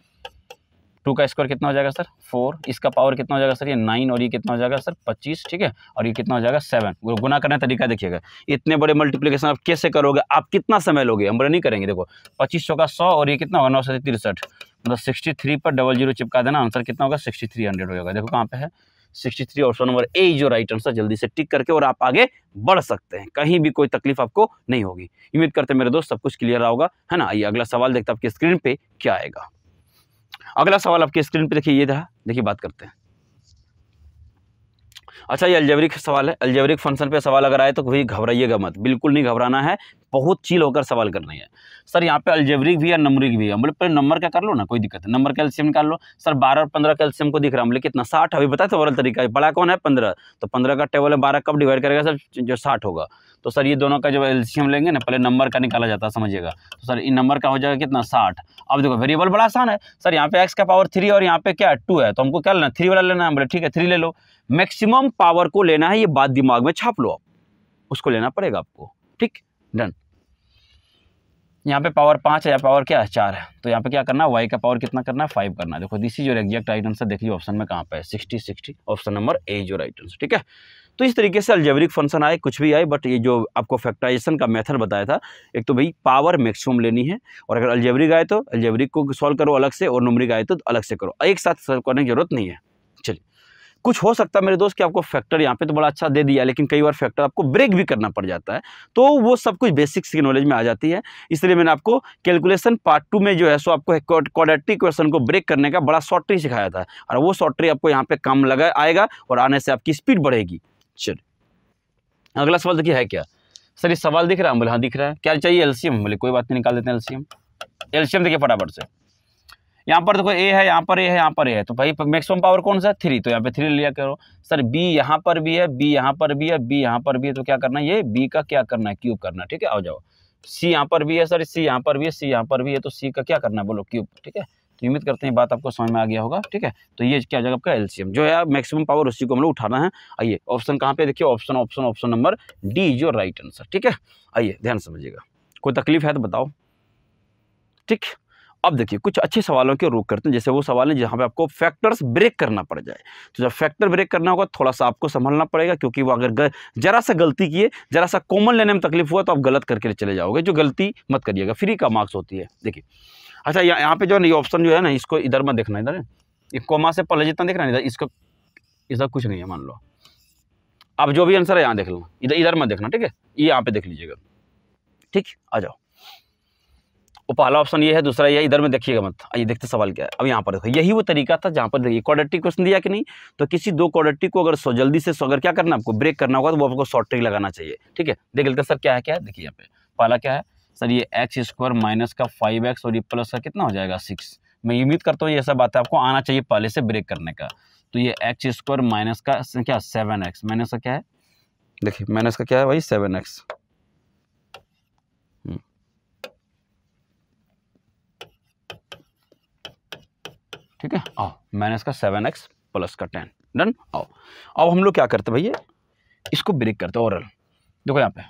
टू का स्क्वायर कितना हो जाएगा सर फोर इसका पावर कितना हो जाएगा सर ये नाइन और ये कितना हो जाएगा सर पच्चीस ठीक है और ये कितना हो जाएगा सेवन गुना करने का तरीका देखिएगा इतने बड़े मल्टीप्लीकेशन आप कैसे करोगे आप कितना समय लोगे हम बड़े नहीं करेंगे देखो पच्चीस सौ का सौ और ये कितना होगा नौ सौ तिरसठ मतलब सिक्सटी थ्री पर डबल जीरो चिपका देना आंसर कितना होगा सिक्सटी थ्री हंड्रेड हो जाएगा देखो कहाँ पे है sixty three option number A जो राइट आंसर जल्दी से टिक करके और आप आगे बढ़ सकते हैं कहीं भी कोई तकलीफ आपको नहीं होगी उम्मीद करते हैं मेरे दोस्त सब कुछ क्लियर रहा होगा है ना आइए अगला सवाल देखते आपकी स्क्रीन पर क्या आएगा अगला सवाल आपकी स्क्रीन पे देखिए ये रहा देखिए बात करते हैं अच्छा ये अल्जेवरिक सवाल है अल्जेवरिक फंक्शन पे सवाल अगर आए तो कोई घबराइएगा मत बिल्कुल नहीं घबराना है बहुत चील होकर सवाल कर रहे है सर यहाँ पे अल्जेब्रिक भी है नंबरिक भी है बोले पहले नंबर का कर लो ना कोई दिक्कत नहीं नंबर कैल्शियम निकाल लो सर बारह और पंद्रह कैल्शियम को दिख रहा है बोले कितना साठ अभी बताए था तरीका तरीका बड़ा कौन है पंद्रह तो पंद्रह का टेबल है बारह कब डिवाइड करेगा सर जो साठ होगा तो सर ये दोनों का जब एल्शियम लेंगे ना पहले नंबर का निकाला जाता है समझिएगा तो सर इन नंबर का हो जाएगा कितना साठ अब देखो वेरिएबल बड़ा आसान है सर यहाँ पे एक्स का पावर थ्री और यहाँ पे क्या है टू है तो हमको क्या लेना थ्री वाला लेना है बोले ठीक है थ्री ले लो मैक्सिमम पावर को लेना है ये बात दिमाग में छाप लो आप उसको लेना पड़ेगा आपको ठीक डन यहाँ पे पावर पाँच है या पावर क्या है चार है तो यहाँ पे क्या करना है वाई का पावर कितना करना है फाइव करना देखो this is your exact right answer देखिए ऑप्शन में कहाँ पे है sixty sixty option number A जो राइट आंसर ठीक है तो इस तरीके से अल्जेबरिक फंक्शन आए कुछ भी आए बट ये जो आपको फैक्टराइजेशन का मेथड बताया था एक तो भाई पावर मैक्सिमम लेनी है और अगर अल्जेबरिक आए तो अल्जेबरिक को सॉल्व करो अलग से और नुमरिक आए तो अलग से करो एक साथ सॉल्व करने की जरूरत नहीं है चलिए कुछ हो सकता है मेरे दोस्त कि आपको फैक्टर यहाँ पे तो बड़ा अच्छा दे दिया लेकिन कई बार फैक्टर आपको ब्रेक भी करना पड़ जाता है तो वो सब कुछ बेसिक्स की नॉलेज में आ जाती है इसलिए मैंने आपको कैलकुलेशन पार्ट टू में जो है सो आपको क्वाड्रेटिक क्वेश्चन को ब्रेक करने का बड़ा शॉर्ट ट्री सिखाया था और वो शॉर्ट ट्री आपको यहाँ पर काम लगा आएगा और आने से आपकी स्पीड बढ़ेगी चलिए अगला सवाल देखिए है क्या सर ये सवाल दिख रहा है बोले हाँ दिख रहा है क्या चाहिए एलसीएम बोले कोई बात नहीं निकाल देते हैं एलसीएम एलसीएम देखिए फटाफट से यहाँ पर देखो ए है यहाँ पर ए है यहाँ पर ए है तो भाई मैक्सिमम पावर कौन सा है थ्री तो यहाँ पे थ्री लिया करो सर बी यहाँ पर भी है बी यहाँ पर भी है बी यहाँ पर भी है तो क्या करना है ये बी का क्या करना है क्यूब करना है ठीक है आ जाओ सी यहाँ पर भी है सर सी यहाँ पर भी है सी यहाँ पर भी है तो सी का क्या करना है बोलो क्यूब ठीक है तो उम्मीद करते हैं बात आपको समझ में आ गया होगा ठीक है तो ये क्या हो जाएगा आपका एलसीएम जो है मैक्सिमम पावर उसी को हम लोग उठाना है आइए ऑप्शन कहाँ पे देखिए option option option number D is your right answer ठीक है आइए ध्यान समझिएगा कोई तकलीफ है तो बताओ ठीक है अब देखिए कुछ अच्छे सवालों के रुख करते हैं जैसे वो सवाल है जहाँ पे आपको फैक्टर्स ब्रेक करना पड़ जाए तो जब फैक्टर ब्रेक करना होगा थोड़ा सा आपको संभलना पड़ेगा क्योंकि वो अगर जरा सा गलती किए जरा सा कॉमन लेने में तकलीफ हुआ तो आप गलत करके चले जाओगे जो गलती मत करिएगा फ्री का मार्क्स होती है देखिए अच्छा यहाँ यहाँ पे जो है ना ये ऑप्शन जो है ना इसको इधर मत देखना इधर ये कोमा से पहले जितना देखना इधर इसका इधर कुछ नहीं है मान लो आप जो भी आंसर है यहाँ देख लो इधर इधर मत देखना ठीक है ये यहाँ पर देख लीजिएगा ठीक आ जाओ वो पहला ऑप्शन ये है दूसरा ये इधर में देखिएगा मत ये देखते सवाल क्या है अब यहाँ पर देखो यही वो तरीका था जहाँ पर देखिए क्वाड्रेटिक क्वेश्चन दिया कि नहीं तो किसी दो क्वाड्रेटिक को अगर जल्दी से अगर क्या करना आपको ब्रेक करना होगा तो वो आपको शॉर्ट ट्रिक लगाना चाहिए ठीक है देख लेते सर क्या है क्या देखिए यहाँ पे पहला क्या है सर ये एक्स स्क्वायर माइनस का फाइव एक्स और ये प्लस का कितना हो जाएगा सिक्स मैं उम्मीद करता हूँ ये सब बात है आपको आना चाहिए पहले से ब्रेक करने का तो ये एक्स स्क्वायर माइनस का क्या सेवन एक्स माइनस का क्या है देखिए माइनस का क्या है भाई सेवन एक्स ठीक है आओ मैंने इसका सेवन एक्स प्लस का टेन डन आओ अब हम लोग क्या करते भैया इसको ब्रेक करते ओरल देखो यहाँ पे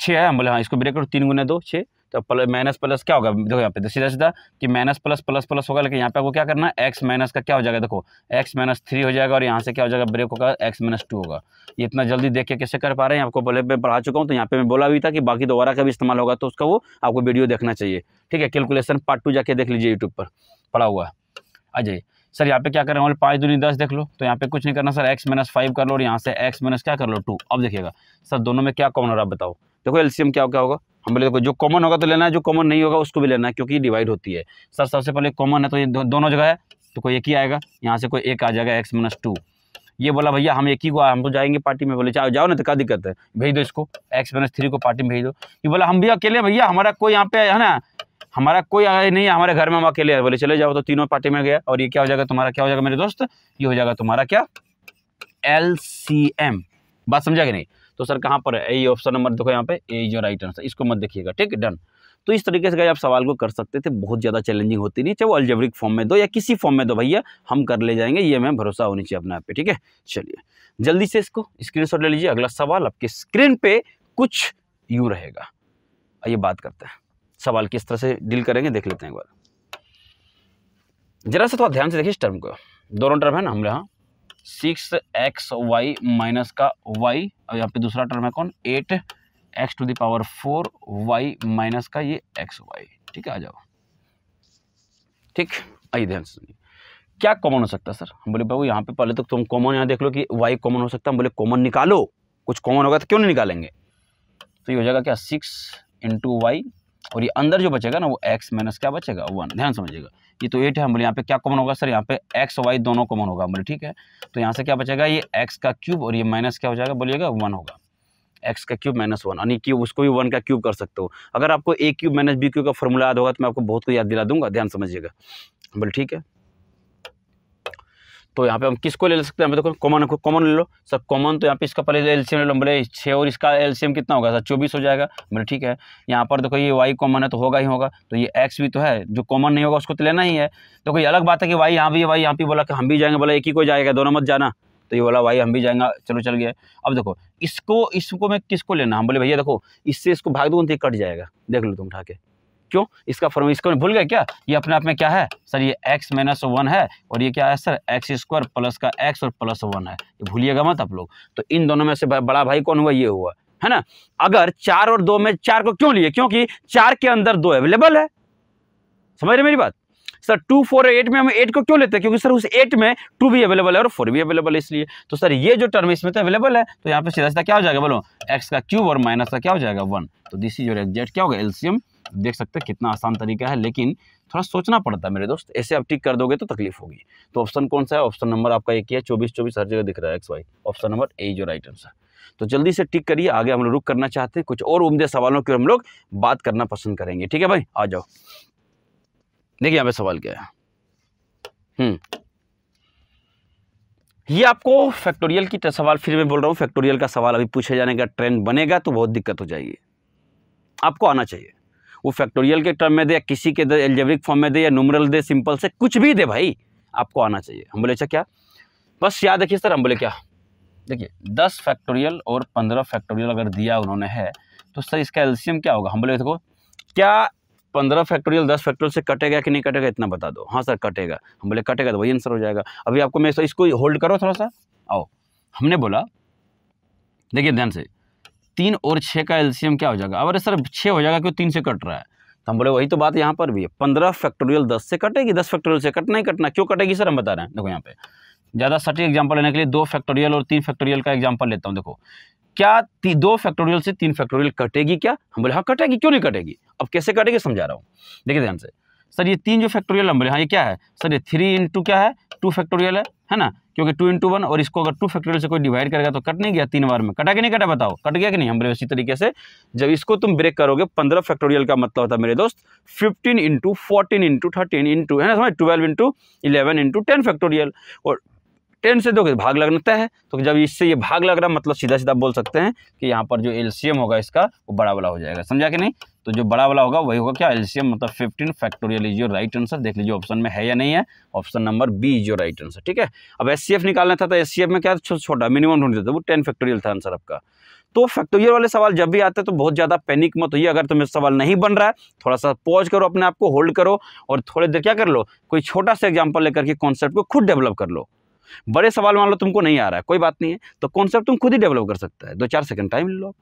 छः है हम बोले हाँ इसको ब्रेक करो तीन गुना दो छः तो प्लस माइनस प्लस क्या होगा देखो यहाँ पे तो सीधा सीधा कि माइनस प्लस प्लस प्लस होगा लेकिन यहाँ पे आपको क्या करना है एक्स माइनस का क्या हो जाएगा देखो एक्स माइनस थ्री हो जाएगा और यहाँ से क्या हो जाएगा ब्रेक होगा एक्स माइनस टू होगा ये इतना जल्दी देख के कैसे कर पा रहे हैं आपको बोले मैं पढ़ा चुका हूँ तो यहाँ पे मैं बोला भी था कि बाकी दोबारा का भी इस्तेमाल होगा तो उसका वो आपको वीडियो देखना चाहिए ठीक है कैलकुलेशन पार्ट टू जाके देख लीजिए यूट्यूब पर पढ़ा हुआ है आ जाइए सर यहाँ पे क्या करें हमारे पाँच दूनी दस देख लो तो यहाँ पे कुछ नहीं करना सर एक्स माइनस फाइव कर लो और यहाँ से एक्स माइनस क्या कर लो टू अब देखिएगा सर दोनों में क्या कॉमन हो रहा है बताओ देखो एलसीएम क्या क्या होगा हम बोले देखो जो कॉमन होगा तो लेना है जो कॉमन नहीं होगा उसको भी लेना है क्योंकि डिवाइड होती है सर सबसे पहले कॉमन है तो ये दो, दोनों जगह है तो कोई एक ही आएगा यहाँ से कोई एक आ जाएगा एक्स माइनस टू ये बोला भैया हम एक ही को हम तो जाएंगे पार्टी में बोले चाहे जाओ ना तो क्या दिक्कत है भेज दो इसको एक्स माइनस थ्री को पार्टी में भेज दो ये बोला हम भी अकेले भैया हमारा कोई यहाँ पे है ना हमारा कोई आया नहीं है हमारे घर में हम अकेले बोले चले जाओ तो तीनों पार्टी में गया और ये क्या हो जाएगा तुम्हारा क्या हो जाएगा मेरे दोस्त ये हो जाएगा तुम्हारा क्या एल सी एम बात समझा कि नहीं तो सर कहाँ पर है ए ऑप्शन नंबर देखो यहाँ पे ए जो राइट आंसर इसको मत देखिएगा ठीक डन तो इस तरीके से गए आप सवाल को कर सकते थे बहुत ज़्यादा चैलेंजिंग होती नहीं चाहे वो अल्जेब्रिक फॉर्म में दो या किसी फॉर्म में दो भैया हम कर ले जाएंगे ये हमें भरोसा होनी चाहिए अपने आप पे ठीक है चलिए जल्दी से इसको स्क्रीन ले लीजिए अगला सवाल आपके स्क्रीन पे कुछ यूँ रहेगा आइए बात करते हैं सवाल किस तरह से डील करेंगे देख लेते हैं एक बार जरा से थोड़ा ध्यान से देखिए इस टर्म को दोनों टर्म है ना हमारे यहाँ सिक्स एक्स वाई माइनस का वाई और यहाँ पे दूसरा टर्म है कौन eight X to the power four Y minus का ये एक्स वाई ठीक है आ जाओ ठीक आइए ध्यान से क्या कॉमन हो सकता है सर हम बोले बाबू यहाँ पे पहले तो तुम कॉमन यहाँ देख लो कि वाई कॉमन हो सकता है हम बोले कॉमन निकालो कुछ कॉमन होगा तो क्यों नहीं निकालेंगे तो ये हो जाएगा क्या सिक्स इंटू वाई और ये अंदर जो बचेगा ना वो एक्स माइनस क्या बचेगा वन ध्यान समझिएगा ये तो एट है हम यहाँ पे क्या कॉमन होगा सर यहाँ पे एक्स वाई दोनों कॉमन होगा बोले ठीक है तो यहाँ से क्या बचेगा ये एक्स का क्यूब और ये माइनस क्या हो जाएगा बोलिएगा वन होगा एक्स का क्यूब माइनस वन यानी कि उसको भी वन का क्यूब कर सकते हो अगर आपको A cube minus B cube का फॉर्मूला याद होगा तो मैं आपको बहुत को याद दिला दूंगा ध्यान समझिएगा बोले ठीक है तो यहाँ पे हम किसको ले, सकते हैं यहाँ पे देखो कॉमन कॉमन ले लो सर कॉमन तो यहाँ पे इसका पहले एलसीएम ले लो बोले छः और इसका एलसीएम कितना होगा सर चौबीस हो जाएगा बोले ठीक है यहाँ पर देखो ये वाई कॉमन है तो होगा ही होगा तो ये एक्स भी तो है जो कॉमन नहीं होगा उसको तो लेना ही है तो ये अलग बात है कि वाई यहाँ भी वाई यहाँ पे बोला कि हम भी जाएंगे बोला एक ही को जाएगा दोनों मत जाना तो ये बोला भाई हम भी जाएंगे चलो चल गया अब देखो इसको इसको मैं किसको लेना हम बोले भैया देखो इससे इसको भाग दूंगी तो कट जाएगा देख लो तुम उठा के क्यों इसका फॉर्म इसको भूल गए क्या ये अपने आप में क्या है सर ये x माइनस वन है और ये क्या है सर एक्स स्क्वायर प्लस का x और प्लस वन है ये भूलिएगा मत आप लोग तो इन दोनों में से बड़ा भाई कौन हुआ ये हुआ है ना अगर चार और दो में चार को क्यों लिए क्योंकि चार के अंदर दो अवेलेबल है समझ रहे मेरी बात सर टू फोर एट में हम एट को क्यों लेते हैं क्योंकि सर उस एट में टू भी अवेलेबल है और फोर भी अवेलेबल है इसलिए तो सर ये जो टर्म इसमें तो अवेलेबल है तो यहाँ पे सीधा सीधा क्या हो जाएगा बोलो एक्स का क्यूब और माइनस का क्या हो जाएगा वन तो दिस इज योर एग्जैक्ट क्या होगा एल्सियम देख सकते हैं कितना आसान तरीका है लेकिन थोड़ा सोचना पड़ता है मेरे दोस्त ऐसे आप टिक कर दोगे तो तकलीफ होगी तो ऑप्शन कौन सा है ऑप्शन नंबर आपका एक ही है चौबीस चौबीस हर जगह दिख रहा है X Y option number A जो राइट आंसर तो जल्दी से टिक करिए आगे हम लोग रुक करना चाहते हैं कुछ और उमदे सवालों की हम लोग बात करना पसंद करेंगे ठीक है भाई आ जाओ देखिए यहाँ पे सवाल क्या है हम्म। ये आपको फैक्टोरियल की सवाल फिर मैं बोल रहा हूँ फैक्टोरियल का सवाल अभी पूछे जाने का ट्रेंड बनेगा तो बहुत दिक्कत हो जाएगी आपको आना चाहिए वो फैक्टोरियल के टर्म में दे या किसी के दे एल्जेब्रिक फॉर्म में दे या नुमरल दे सिंपल से कुछ भी दे भाई आपको आना चाहिए हम बोले अच्छा क्या बस याद रखिए सर हम बोले क्या देखिए दस फैक्टोरियल और पंद्रह फैक्टोरियल अगर दिया उन्होंने है तो सर इसका एल्शियम क्या होगा हम बोले देखो क्या पंद्रह फैक्टोरियल दस फैक्टोरियल से कटेगा कि नहीं कटेगा इतना बता दो हाँ सर कटेगा हम बोले कटेगा तो वही आंसर हो जाएगा अभी आपको मैं इसको होल्ड करो थोड़ा सा आओ हमने बोला देखिए ध्यान से तीन और छः का एल्शियम क्या हो जाएगा अब अरे सर छः हो जाएगा क्यों तीन से कट रहा है तो हम बोले वही तो बात यहाँ पर भी है पंद्रह फैक्टोरियल दस से कटेगी दस फैक्टोरियल से कटना ही कटना क्यों कटेगी सर हम बता रहे हैं देखो यहाँ पे ज़्यादा सटीक एग्जाम्पल लेने के लिए दो फैक्टोरियल और तीन फैक्टोरियल का एग्जाम्पल लेता हूँ देखो क्या दो फैक्टोरियल से तीन फैक्टोरियल कटेगी क्या हम बोले हाँ कटेगी क्यों नहीं कटेगी अब कैसे कटेगी समझा रहा हूँ देखिए ध्यान से सर ये तीन जो फैक्टोरियल हम बोले हाँ ये क्या है सर ये थ्री इंटू क्या है टू फैक्टोरियल है है ना क्योंकि टू इंटू वन और इसको अगर टू फैक्टोरियल से कोई डिवाइड करेगा तो कट नहीं गया तीन बार में कटा कि नहीं कटा बताओ कट गया कि नहीं हम बोले उसी तरीके से जब इसको तुम ब्रेक करोगे पंद्रह फैक्टोरियल का मतलब होता है मेरे दोस्त fifteen into fourteen into thirteen into है ना समझ twelve into eleven into ten factorial और टेन से दोगे भाग लगता है तो जब इससे ये भाग लग रहा मतलब सीधा सीधा बोल सकते हैं कि यहाँ पर जो एलसीएम होगा इसका वो बड़ा वाला हो जाएगा समझा कि नहीं तो जो बड़ा वाला होगा वही होगा क्या एलसीएम मतलब fifteen factorial is your right answer देख लीजिए ऑप्शन में है या नहीं है option number B is your right answer ठीक है अब एस निकालना था तो एस में क्या छोटा मिनिमम ढूंढ थे वो टेन फैक्टोरियल था आंसर आपका तो फैक्टोरियल वाले सवाल जब भी आते हैं तो बहुत ज़्यादा पैनिक मत होइए अगर तुम्हें सवाल नहीं बन रहा है थोड़ा सा पॉज करो अपने आप को होल्ड करो और थोड़ी देर क्या कर लो कोई छोटा सा एग्जांपल लेकर के कॉन्सेप्ट को खुद डेवलप कर लो बड़े सवाल मान लो तुमको नहीं आ रहा है कोई बात नहीं है तो कॉन्सेप्ट तुम खुद ही डेवलप कर सकता है दो चार सेकंड टाइम ले लो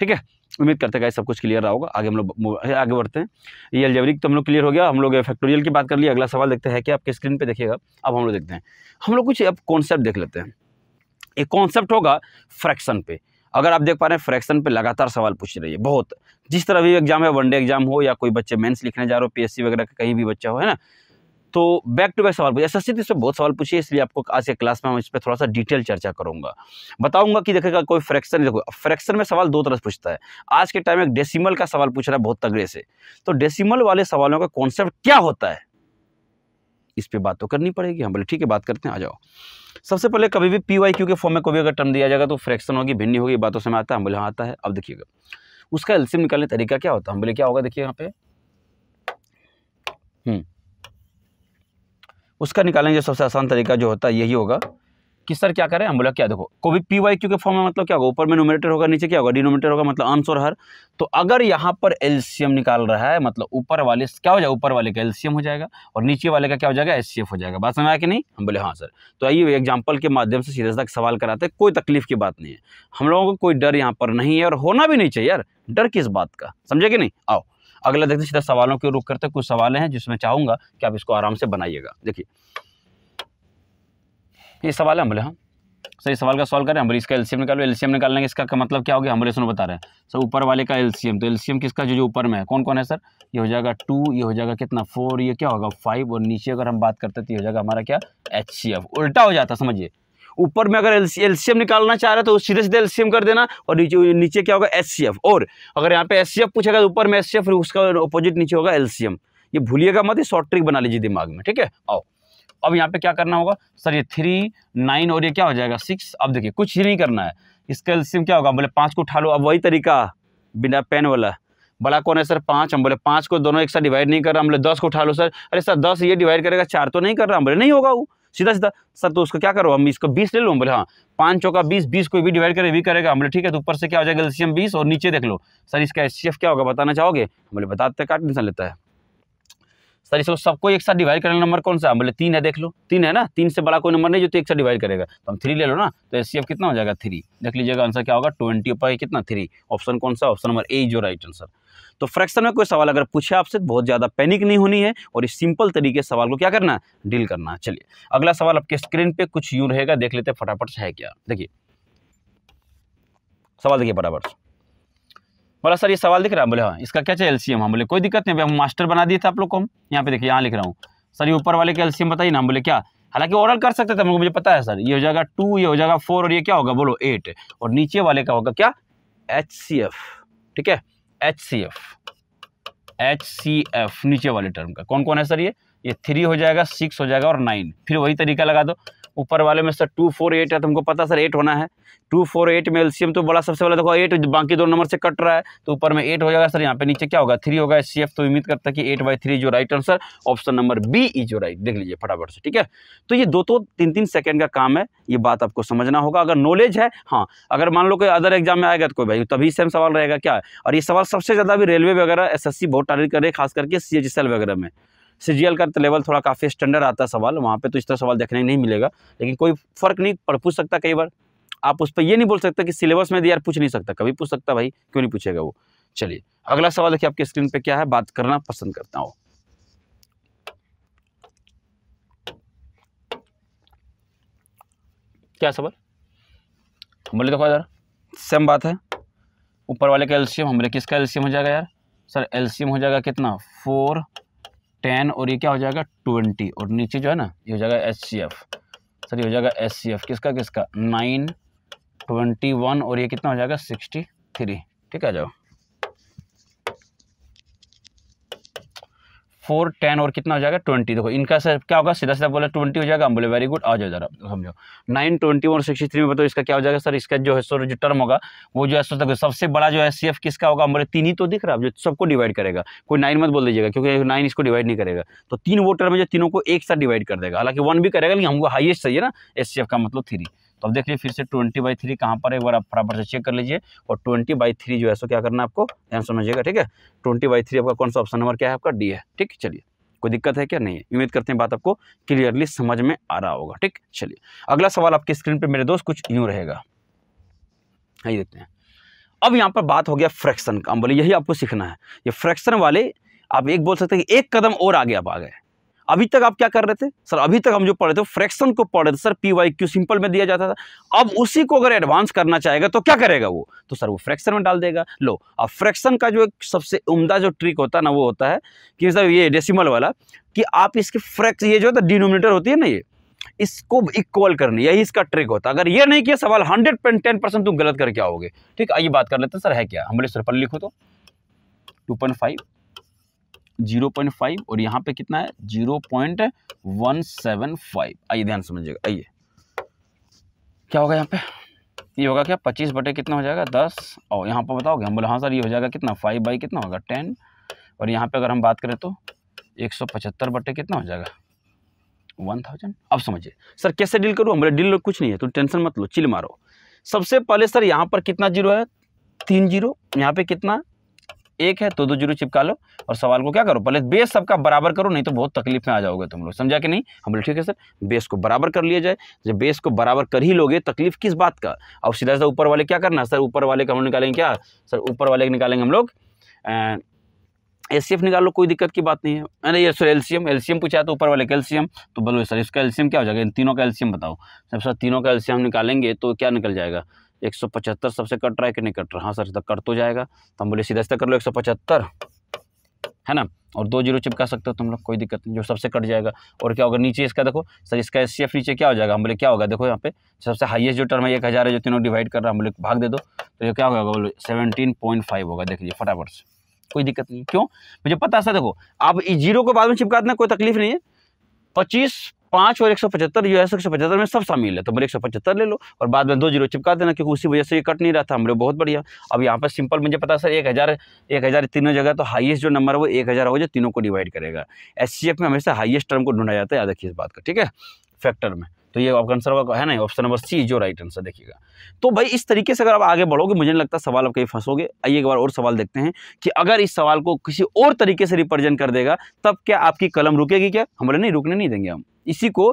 ठीक है उम्मीद करते हैं सब कुछ क्लियर रहा होगा आगे हम लोग आगे बढ़ते हैं ये एल्जेब्रिक तो हम लोग क्लियर हो गया हम लोग फैक्टोरियल की बात कर ली अगला सवाल देखते हैं कि आपके स्क्रीन पर देखिएगा अब हम लोग देखते हैं हम लोग कुछ अब कॉन्सेप्ट देख लेते हैं एक कॉन्सेप्ट होगा फ्रैक्शन पे अगर आप देख पा रहे हैं फ्रैक्शन पे लगातार सवाल पूछ रही है बहुत जिस तरह भी एग्जाम है वनडे एग्जाम हो या कोई बच्चे मेंस लिखने जा रहे हो पीएससी वगैरह का कहीं भी बच्चा हो है ना तो बैक टू बैक सवाल पूछे एस एस बहुत सवाल पूछे इसलिए आपको आज के क्लास में हम इस पर थोड़ा सा डिटेल चर्चा करूंगा बताऊंगा कि देखेगा कोई फ्रैक्शन देखो फ्रैक्शन में सवाल दो तरह से पूछता है आज के टाइम एक डेसिमल का सवाल पूछ रहा है बहुत तगड़े से तो डेसिमल वाले सवालों का कॉन्सेप्ट क्या होता है इस पर बात तो करनी पड़ेगी हम हाँ, बोले ठीक है बात करते हैं आ जाओ सबसे पहले कभी भी पी वाई क्यू के फॉर्म में कभी अगर टर्म दिया जाएगा तो फ्रैक्शन होगी भिन्नी होगी बातों से आता है हम बोले हाँ आता है अब देखिएगा उसका एल्सियम निकालने तरीका क्या होता है हम बोले क्या होगा देखिए यहाँ पे हम्म उसका निकालने का सबसे आसान तरीका जो होता है यही होगा कि सर क्या करें हम बोला क्या देखो को भी पी वाई क्यू के फॉर्म में मतलब क्या होगा ऊपर में नोमिनेटर होगा नीचे क्या होगा डिनोमिनेटर होगा मतलब आंसर हर तो अगर यहाँ पर एलसीएम निकाल रहा है मतलब ऊपर वाले क्या हो जाएगा ऊपर वाले का एलसीएम हो जाएगा और नीचे वाले का क्या हो जाएगा एस हो जाएगा बात समझ आया कि नहीं हम बोले हाँ सर तो आइए एग्जाम्पल के माध्यम से सीधे तक सवाल कराते कोई तकलीफ की बात नहीं है हम लोगों को कोई डर यहाँ पर नहीं है और होना भी नहीं चाहिए यार डर किस बात का समझे कि नहीं आओ अगला देखते सीधा सवालों की रुख करते कुछ सवाल हैं जिसमें चाहूंगा कि आप इसको आराम से बनाइएगा देखिए ये सवाल है बोले हाँ सर इस सवाल का सॉल्व करें बोले इसका एलसीएम निकालो एलसीएम निकालने का इसका का मतलब क्या हो गया बोले सुनो बता रहे हैं सर ऊपर वाले का एलसीएम तो एलसीएम किसका जो जो ऊपर में है कौन कौन है सर ये हो जाएगा टू ये हो जाएगा कितना फोर ये क्या होगा फाइव और नीचे अगर हम बात करते तो ये हो जाएगा हमारा क्या एच उल्टा हो जाता समझिए ऊपर में अगर एलसीएम निकालना चाह रहे तो सीधे सीधे एलसीएम कर देना और नीचे नीचे क्या होगा एस और अगर यहाँ पे एस पूछेगा तो ऊपर में एस फिर उसका अपोजिट नीचे होगा एलसीएम ये भूलिएगा मत ही शॉर्ट ट्रिक बना लीजिए दिमाग में ठीक है आओ अब यहाँ पे क्या करना होगा सर ये थ्री नाइन और ये क्या हो जाएगा सिक्स अब देखिए कुछ ही नहीं करना है इसका एल्सियम क्या होगा बोले पाँच को उठा लो अब वही तरीका बिना पेन वाला बड़ा कौन है सर पाँच हम बोले पाँच को दोनों एक साथ डिवाइड नहीं कर रहा हम बोले दस को उठा लो सर अरे सर दस ये डिवाइड करेगा चार तो नहीं कर रहा हम बोले नहीं होगा वो सीधा सीधा सर तो उसको क्या करो हम इसको बीस ले लो बोले हाँ पाँच चौका बीस बीस को भी डिवाइड करे भी करेगा हम बोले ठीक है तो ऊपर से क्या हो जाएगा एल्शियम बीस और नीचे देख लो सर इसका एस क्या होगा बताना चाहोगे हम बोले बताते तो काट इंसान लेता है सर इसको सबको एक साथ डिवाइड करने नंबर कौन सा हम बोले तीन है देख लो तीन है ना तीन से बड़ा कोई नंबर नहीं जो तो एक साथ डिवाइड करेगा तो हम थ्री ले लो ना तो एस कितना हो जाएगा थ्री देख लीजिएगा आंसर क्या होगा ट्वेंटी पर कितना थ्री ऑप्शन कौन सा ऑप्शन नंबर ए जो राइट आंसर तो फ्रैक्शन में कोई सवाल अगर पूछे आपसे बहुत ज़्यादा पैनिक नहीं होनी है और इस सिंपल तरीके से सवाल को क्या करना डील करना चलिए अगला सवाल आपके स्क्रीन पर कुछ यूँ रहेगा देख लेते फटाफट से है क्या देखिए सवाल देखिए फटाफट बोला सर ये सवाल दिख रहा है बोले हाँ इसका क्या चाहिए एलसीएम हम बोले कोई दिक्कत नहीं भाई हम मास्टर बना दिए थे आप लोग को हम यहाँ पे देखिए यहाँ लिख रहा हूँ सर ये ऊपर वाले के एलसीएम बताइए ना हम बोले क्या हालांकि ओरल कर सकते थे हमको मुझे पता है सर ये हो जाएगा टू ये हो जाएगा फोर और ये क्या होगा बोलो एट और नीचे वाले का होगा क्या एच ठीक है H C F H C F नीचे वाले टर्म का कौन कौन है सर ये ये थ्री हो जाएगा सिक्स हो जाएगा और नाइन फिर वही तरीका लगा दो ऊपर वाले में सर टू फोर एट है तुमको पता सर एट होना है टू फोर एट में एलसीएम तो बड़ा सबसे पहले देखो एट बाकी दो नंबर से कट रहा है तो ऊपर में एट हो जाएगा सर यहाँ पे नीचे क्या होगा थ्री होगा एस तो उम्मीद करता है कि एट बाई थ्री जो right answer option number B is जो राइट देख लीजिए फटाफट से ठीक है तो ये दो तो तीन तीन सेकेंड का काम है ये बात आपको समझना होगा अगर नॉलेज है हाँ अगर मान लो कोई अदर एग्जाम में आएगा तो कोई भाई तो तभी सेम सवाल रहेगा क्या है और ये सवाल सबसे ज़्यादा भी रेलवे वगैरह एस एस बहुत टारगेट कर रहे हैं खास करके सी वगैरह में सीजीएल का तो लेवल थोड़ा काफ़ी स्टैंडर्ड आता है सवाल वहाँ पे तो इस तरह सवाल देखने नहीं मिलेगा लेकिन कोई फ़र्क नहीं पर पूछ सकता कई बार आप उस पर ये नहीं बोल सकते कि सिलेबस में यार पूछ नहीं सकता कभी पूछ सकता भाई क्यों नहीं पूछेगा वो चलिए अगला सवाल देखिए आपकी स्क्रीन पर क्या है बात करना पसंद करता हूँ क्या सवाल बोले देखो यार सेम बात है ऊपर वाले का एल्शियम हम बोले किसका एल्शियम हो जाएगा यार सर एल्शियम हो जाएगा कितना फोर टेन और ये क्या हो जाएगा ट्वेंटी और नीचे जो है ना ये हो जाएगा एच सी एफ सर ये हो जाएगा एच सी एफ किसका किसका नाइन ट्वेंटी वन और ये कितना हो जाएगा सिक्सटी थ्री ठीक है जाओ फोर टेन और कितना हो जाएगा ट्वेंटी देखो इनका सर क्या होगा सीधा सीधा बोला ट्वेंटी हो जाएगा हम बोले वेरी गुड आ जाओ जरा समझो नाइन ट्वेंटी और सिक्सटी थ्री में बताओ इसका क्या हो जाएगा सर इसका जो है सर जो टर्म होगा वो जो है सर सबसे बड़ा जो है सी एफ किसका होगा हम बोले तीन ही तो दिख रहा है जो सबको डिवाइड करेगा कोई नाइन मत बोल दीजिएगा क्योंकि नाइन इसको डिवाइड नहीं करेगा तो तीन वो टर्म है जो तीनों को एक साथ डिवाइड कर देगा हालांकि वन भी करेगा लेकिन हमको हाइएस्ट चाहिए ना एस का मतलब थ्री तो अब देख लीजिए फिर से ट्वेंटी बाई थ्री कहाँ पर है एक बार आप बराबर से चेक कर लीजिए और ट्वेंटी बाई थ्री जो है सो क्या करना है आपको ध्यान समझिएगा ठीक है ट्वेंटी बाई थ्री आपका कौन सा ऑप्शन नंबर क्या है आपका डी है ठीक चलिए कोई दिक्कत है क्या नहीं है उम्मीद करते हैं बात आपको क्लियरली समझ में आ रहा होगा ठीक चलिए अगला सवाल आपकी स्क्रीन पर मेरे दोस्त कुछ यूँ रहेगा हाँ, यही देखते हैं अब यहाँ पर बात हो गया फ्रैक्शन का बोले यही आपको सीखना है ये फ्रैक्शन वाले आप एक बोल सकते हैं कि एक कदम और आगे आप आ गए अभी तक आप क्या कर रहे थे सर अभी तक हम जो पढ़ रहे थे फ्रैक्शन को पढ़ रहे थे sir P Y Q simple में दिया जाता था अब उसी को अगर एडवांस करना चाहेगा तो क्या करेगा वो तो सर वो फ्रैक्शन में डाल देगा लो अब फ्रैक्शन का जो एक सबसे उम्दा जो ट्रिक होता है ना वो होता है कि सर ये डेसिमल वाला कि आप इसके फ्रैक्स ये जो होता डिनोमिनेटर होती है ना ये इसको इक्वल करनी यही इसका ट्रिक होता है अगर ये नहीं किया सवाल हंड्रेड पॉइंट टेन परसेंट तुम गलत करके आओगे ठीक आइए बात कर लेते हैं सर है क्या हम बोले सर पर लिखो तो two point five zero point five और यहाँ पे कितना है zero point one seven five आइए ध्यान समझिएगा आइए क्या होगा यहाँ पे ये होगा क्या पच्चीस बटे कितना हो जाएगा दस और यहाँ पर बताओगे हम बोले हाँ सर ये हो जाएगा कितना फाइव बाई कितना होगा टेन और यहाँ पे अगर हम बात करें तो एक सौ पचहत्तर बटे कितना हो जाएगा वन थाउजेंड अब समझिए सर कैसे डील करूँ हमारे डील कुछ नहीं है तो टेंशन मत लो चिल मारो सबसे पहले सर यहाँ पर कितना जीरो है तीन जीरो यहाँ पे कितना एक है तो दो जीरो चिपका लो और सवाल को क्या करो पहले बेस सबका बराबर करो नहीं तो बहुत तकलीफ में आ जाओगे तुम लोग समझा कि नहीं हम हाँ, बोले ठीक है सर बेस को बराबर कर लिया जाए जब बेस को बराबर कर ही लोगे तकलीफ किस बात का अब सीधा सीधा ऊपर वाले क्या करना सर ऊपर वाले का हम निकालेंगे क्या सर ऊपर वाले निकालेंगे हम लोग एस निकाल लो कोई दिक्कत की बात नहीं है अरे ये सर एलसीएम एलसीएम पूछा तो ऊपर वाले कैल्सियम तो बोलो सर इसका एलसीएम क्या हो जाएगा इन तीनों का एलसीएम बताओ जब सर तीनों का एलसीएम निकालेंगे तो क्या निकल जाएगा एक सौ पचहत्तर सबसे कट रहा है कि नहीं कट रहा हाँ सर तो कट तो जाएगा तो हम बोले सीधा सीधा कर लो एक सौ पचहत्तर है ना और दो जीरो चिपका सकते हो तुम लोग कोई दिक्कत नहीं जो सबसे कट जाएगा और क्या होगा नीचे इसका देखो सर इसका एस नीचे क्या हो जाएगा हम बोले क्या होगा देखो यहाँ पे सबसे हाईएस्ट जो टर्म है एक हज़ार है जो तीनों डिवाइड कर रहा है हम बोले भाग दे दो तो ये क्या होगा बोलो सेवनटीन पॉइंट फाइव होगा देख लीजिए फटाफट से कोई दिक्कत नहीं क्यों मुझे पता सर देखो आप जीरो को बाद में चिपका देना कोई तकलीफ नहीं है पच्चीस पाँच और एक सौ पचहत्तर जो है एक सौ पचहत्तर में सब शामिल है तो मेरे एक सौ पचहत्तर ले लो और बाद में दो जीरो चिपका देना क्योंकि उसी वजह से ये कट नहीं रहा था हमारे बहुत बढ़िया अब यहाँ पर सिंपल मुझे पता सर एक हज़ार एक हज़ार तीनों जगह तो हाइएस्ट जो नंबर है वो एक हज़ार हो जाए तीनों को डिवाइड करेगा एस में हमेशा हाइएस्ट टर्म को ढूंढा जाता है याद रखिए इस बात का ठीक है फैक्टर में तो ये आपका आंसर होगा है ना ऑप्शन नंबर सी जो राइट आंसर देखिएगा तो भाई इस तरीके से अगर आप आगे बढ़ोगे मुझे नहीं लगता सवाल आप कहीं फंसोगे आइए एक बार और सवाल देखते हैं कि अगर इस सवाल को किसी और तरीके से रिप्रेजेंट कर देगा तब क्या आपकी कलम रुकेगी क्या हमारे नहीं रुकने नहीं देंगे हम इसी को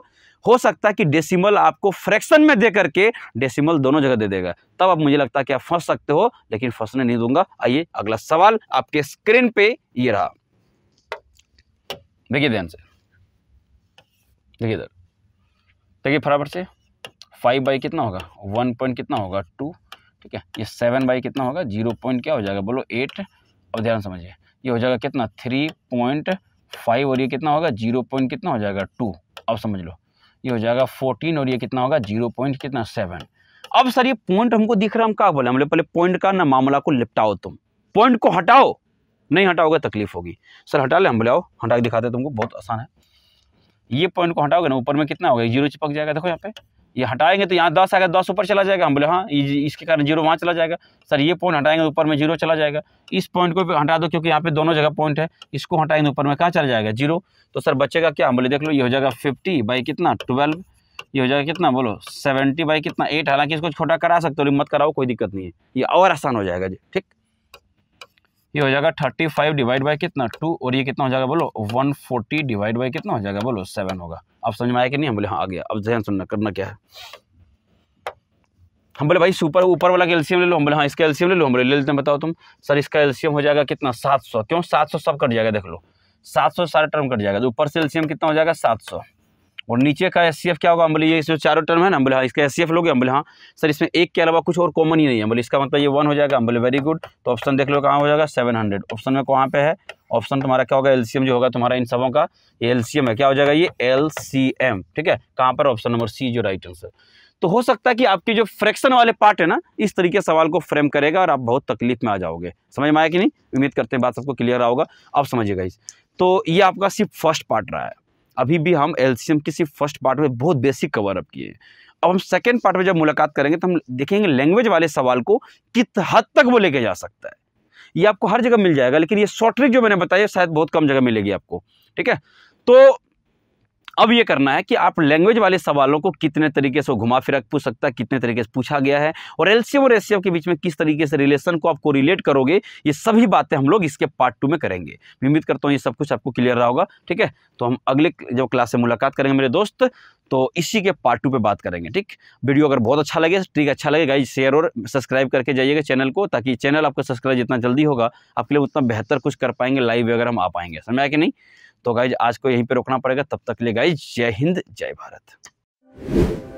हो सकता है कि डेसिमल आपको फ्रैक्शन में दे करके डेसिमल दोनों जगह दे देगा तब आप मुझे लगता है कि आप फंस सकते हो लेकिन फंसने नहीं दूंगा आइए अगला सवाल आपके स्क्रीन पे ये रहा देखिए ध्यान से देखिए इधर देखिए बराबर से फाइव बाई कितना होगा वन पॉइंट कितना होगा टू ठीक है ये सेवन बाई कितना होगा जीरो पॉइंट क्या हो जाएगा बोलो एट अब ध्यान समझिए ये हो जाएगा कितना थ्री पॉइंट फाइव और ये कितना होगा जीरो पॉइंट कितना हो जाएगा टू अब समझ लो ये हो जाएगा फोर्टीन और ये कितना होगा जीरो पॉइंट कितना सेवन अब सर ये पॉइंट हमको दिख रहा हम क्या बोले हमले पहले पॉइंट का ना मामला को लिपटाओ तुम पॉइंट को हटाओ नहीं हटाओगे तकलीफ होगी सर हटा ले हम बोले आओ हटा के दिखाते तुमको बहुत आसान है ये पॉइंट को हटाओगे ना ऊपर में कितना होगा जीरो चिपक जाएगा देखो यहाँ पे ये हटाएंगे तो यहाँ दस आएगा दस ऊपर चला जाएगा हम बोले हाँ इसके कारण जीरो वहाँ चला जाएगा सर ये पॉइंट हटाएंगे ऊपर में जीरो चला जाएगा इस पॉइंट को भी हटा दो क्योंकि यहाँ पे दोनों जगह पॉइंट है इसको हटाएंगे ऊपर में कहाँ चला जाएगा जीरो तो सर बचेगा क्या हम बोले देख लो ये हो जाएगा फिफ्टी बाई कितना ट्वेल्व ये हो जाएगा कितना बोलो सेवेंटी बाई कितना एट हालांकि इसको छोटा करा सकते हो मत कराओ कोई दिक्कत नहीं है ये और आसान हो जाएगा जी ठीक ये हो जाएगा थर्टी फाइव डिवाइड बाई कितना टू और ये कितना हो जाएगा बोलो वन फोर्टी डिवाइड बाई कितना हो जाएगा बोलो सेवन होगा अब समझ में आया कि नहीं हम बोले हाँ आ गया अब जहन सुनना करना क्या है हम बोले भाई सुपर ऊपर वाला एल्सियम ले लो हम बोले हाँ इसका एल्शियम ले लो हम बोले ले लेते हैं बताओ तुम सर इसका एल्शियम हो जाएगा कितना सात सौ क्यों सात सौ सब कट जाएगा देख लो सात सौ सारा टर्म कट जाएगा तो ऊपर से एल्शियम कितना हो जाएगा सात सौ और नीचे का एस क्या होगा अम्बली इसमें ये चारों टर्म है ना हम हाँ इसका एस लोगे अम्बले हाँ सर इसमें एक के अलावा कुछ और कॉमन ही नहीं है बोले इसका मतलब ये वन हो जाएगा अम्बल वेरी गुड तो ऑप्शन देख लो कहाँ हो जाएगा सेवन हंड्रेड ऑप्शन में कहाँ पे है ऑप्शन तुम्हारा क्या होगा एलसीएम जो होगा तुम्हारा इन सबों का ये एलसीएम है क्या हो जाएगा ये एल ठीक है कहाँ पर ऑप्शन नंबर सी जो राइट आंसर तो हो सकता है कि आपके जो फ्रैक्शन वाले पार्ट है ना इस तरीके सवाल को फ्रेम करेगा और आप बहुत तकलीफ में आ जाओगे समझ में आया कि नहीं उम्मीद करते हैं बात सबको क्लियर आओगे अब समझिएगा इस तो ये आपका सिर्फ फर्स्ट पार्ट रहा है अभी भी हम एलसीएम के सिर्फ फर्स्ट पार्ट में बहुत बेसिक कवर अप किए हैं अब हम सेकेंड पार्ट में जब मुलाकात करेंगे तो हम देखेंगे लैंग्वेज वाले सवाल को कित हद तक वो लेके जा सकता है ये आपको हर जगह मिल जाएगा लेकिन ये शॉर्ट ट्रिक जो मैंने बताया शायद बहुत कम जगह मिलेगी आपको ठीक है तो अब ये करना है कि आप लैंग्वेज वाले सवालों को कितने तरीके से घुमा फिरा पूछ सकता है कितने तरीके से पूछा गया है और एलसीएम और एससीएम के बीच में किस तरीके से रिलेशन को आपको रिलेट करोगे ये सभी बातें हम लोग इसके पार्ट टू में करेंगे उम्मीद करता हूँ ये सब कुछ आपको क्लियर रहा होगा ठीक है तो हम अगले जब क्लास से मुलाकात करेंगे मेरे दोस्त तो इसी के पार्ट टू पर बात करेंगे ठीक वीडियो अगर बहुत अच्छा लगे ठीक अच्छा लगे गाइज शेयर और सब्सक्राइब करके जाइएगा चैनल को ताकि चैनल आपका सब्सक्राइब जितना जल्दी होगा आपके लिए उतना बेहतर कुछ कर पाएंगे लाइव वगैरह हम आ पाएंगे समय आए कि नहीं तो गाइज आज को यहीं पर रोकना पड़ेगा तब तक ले गाइज जय हिंद जय भारत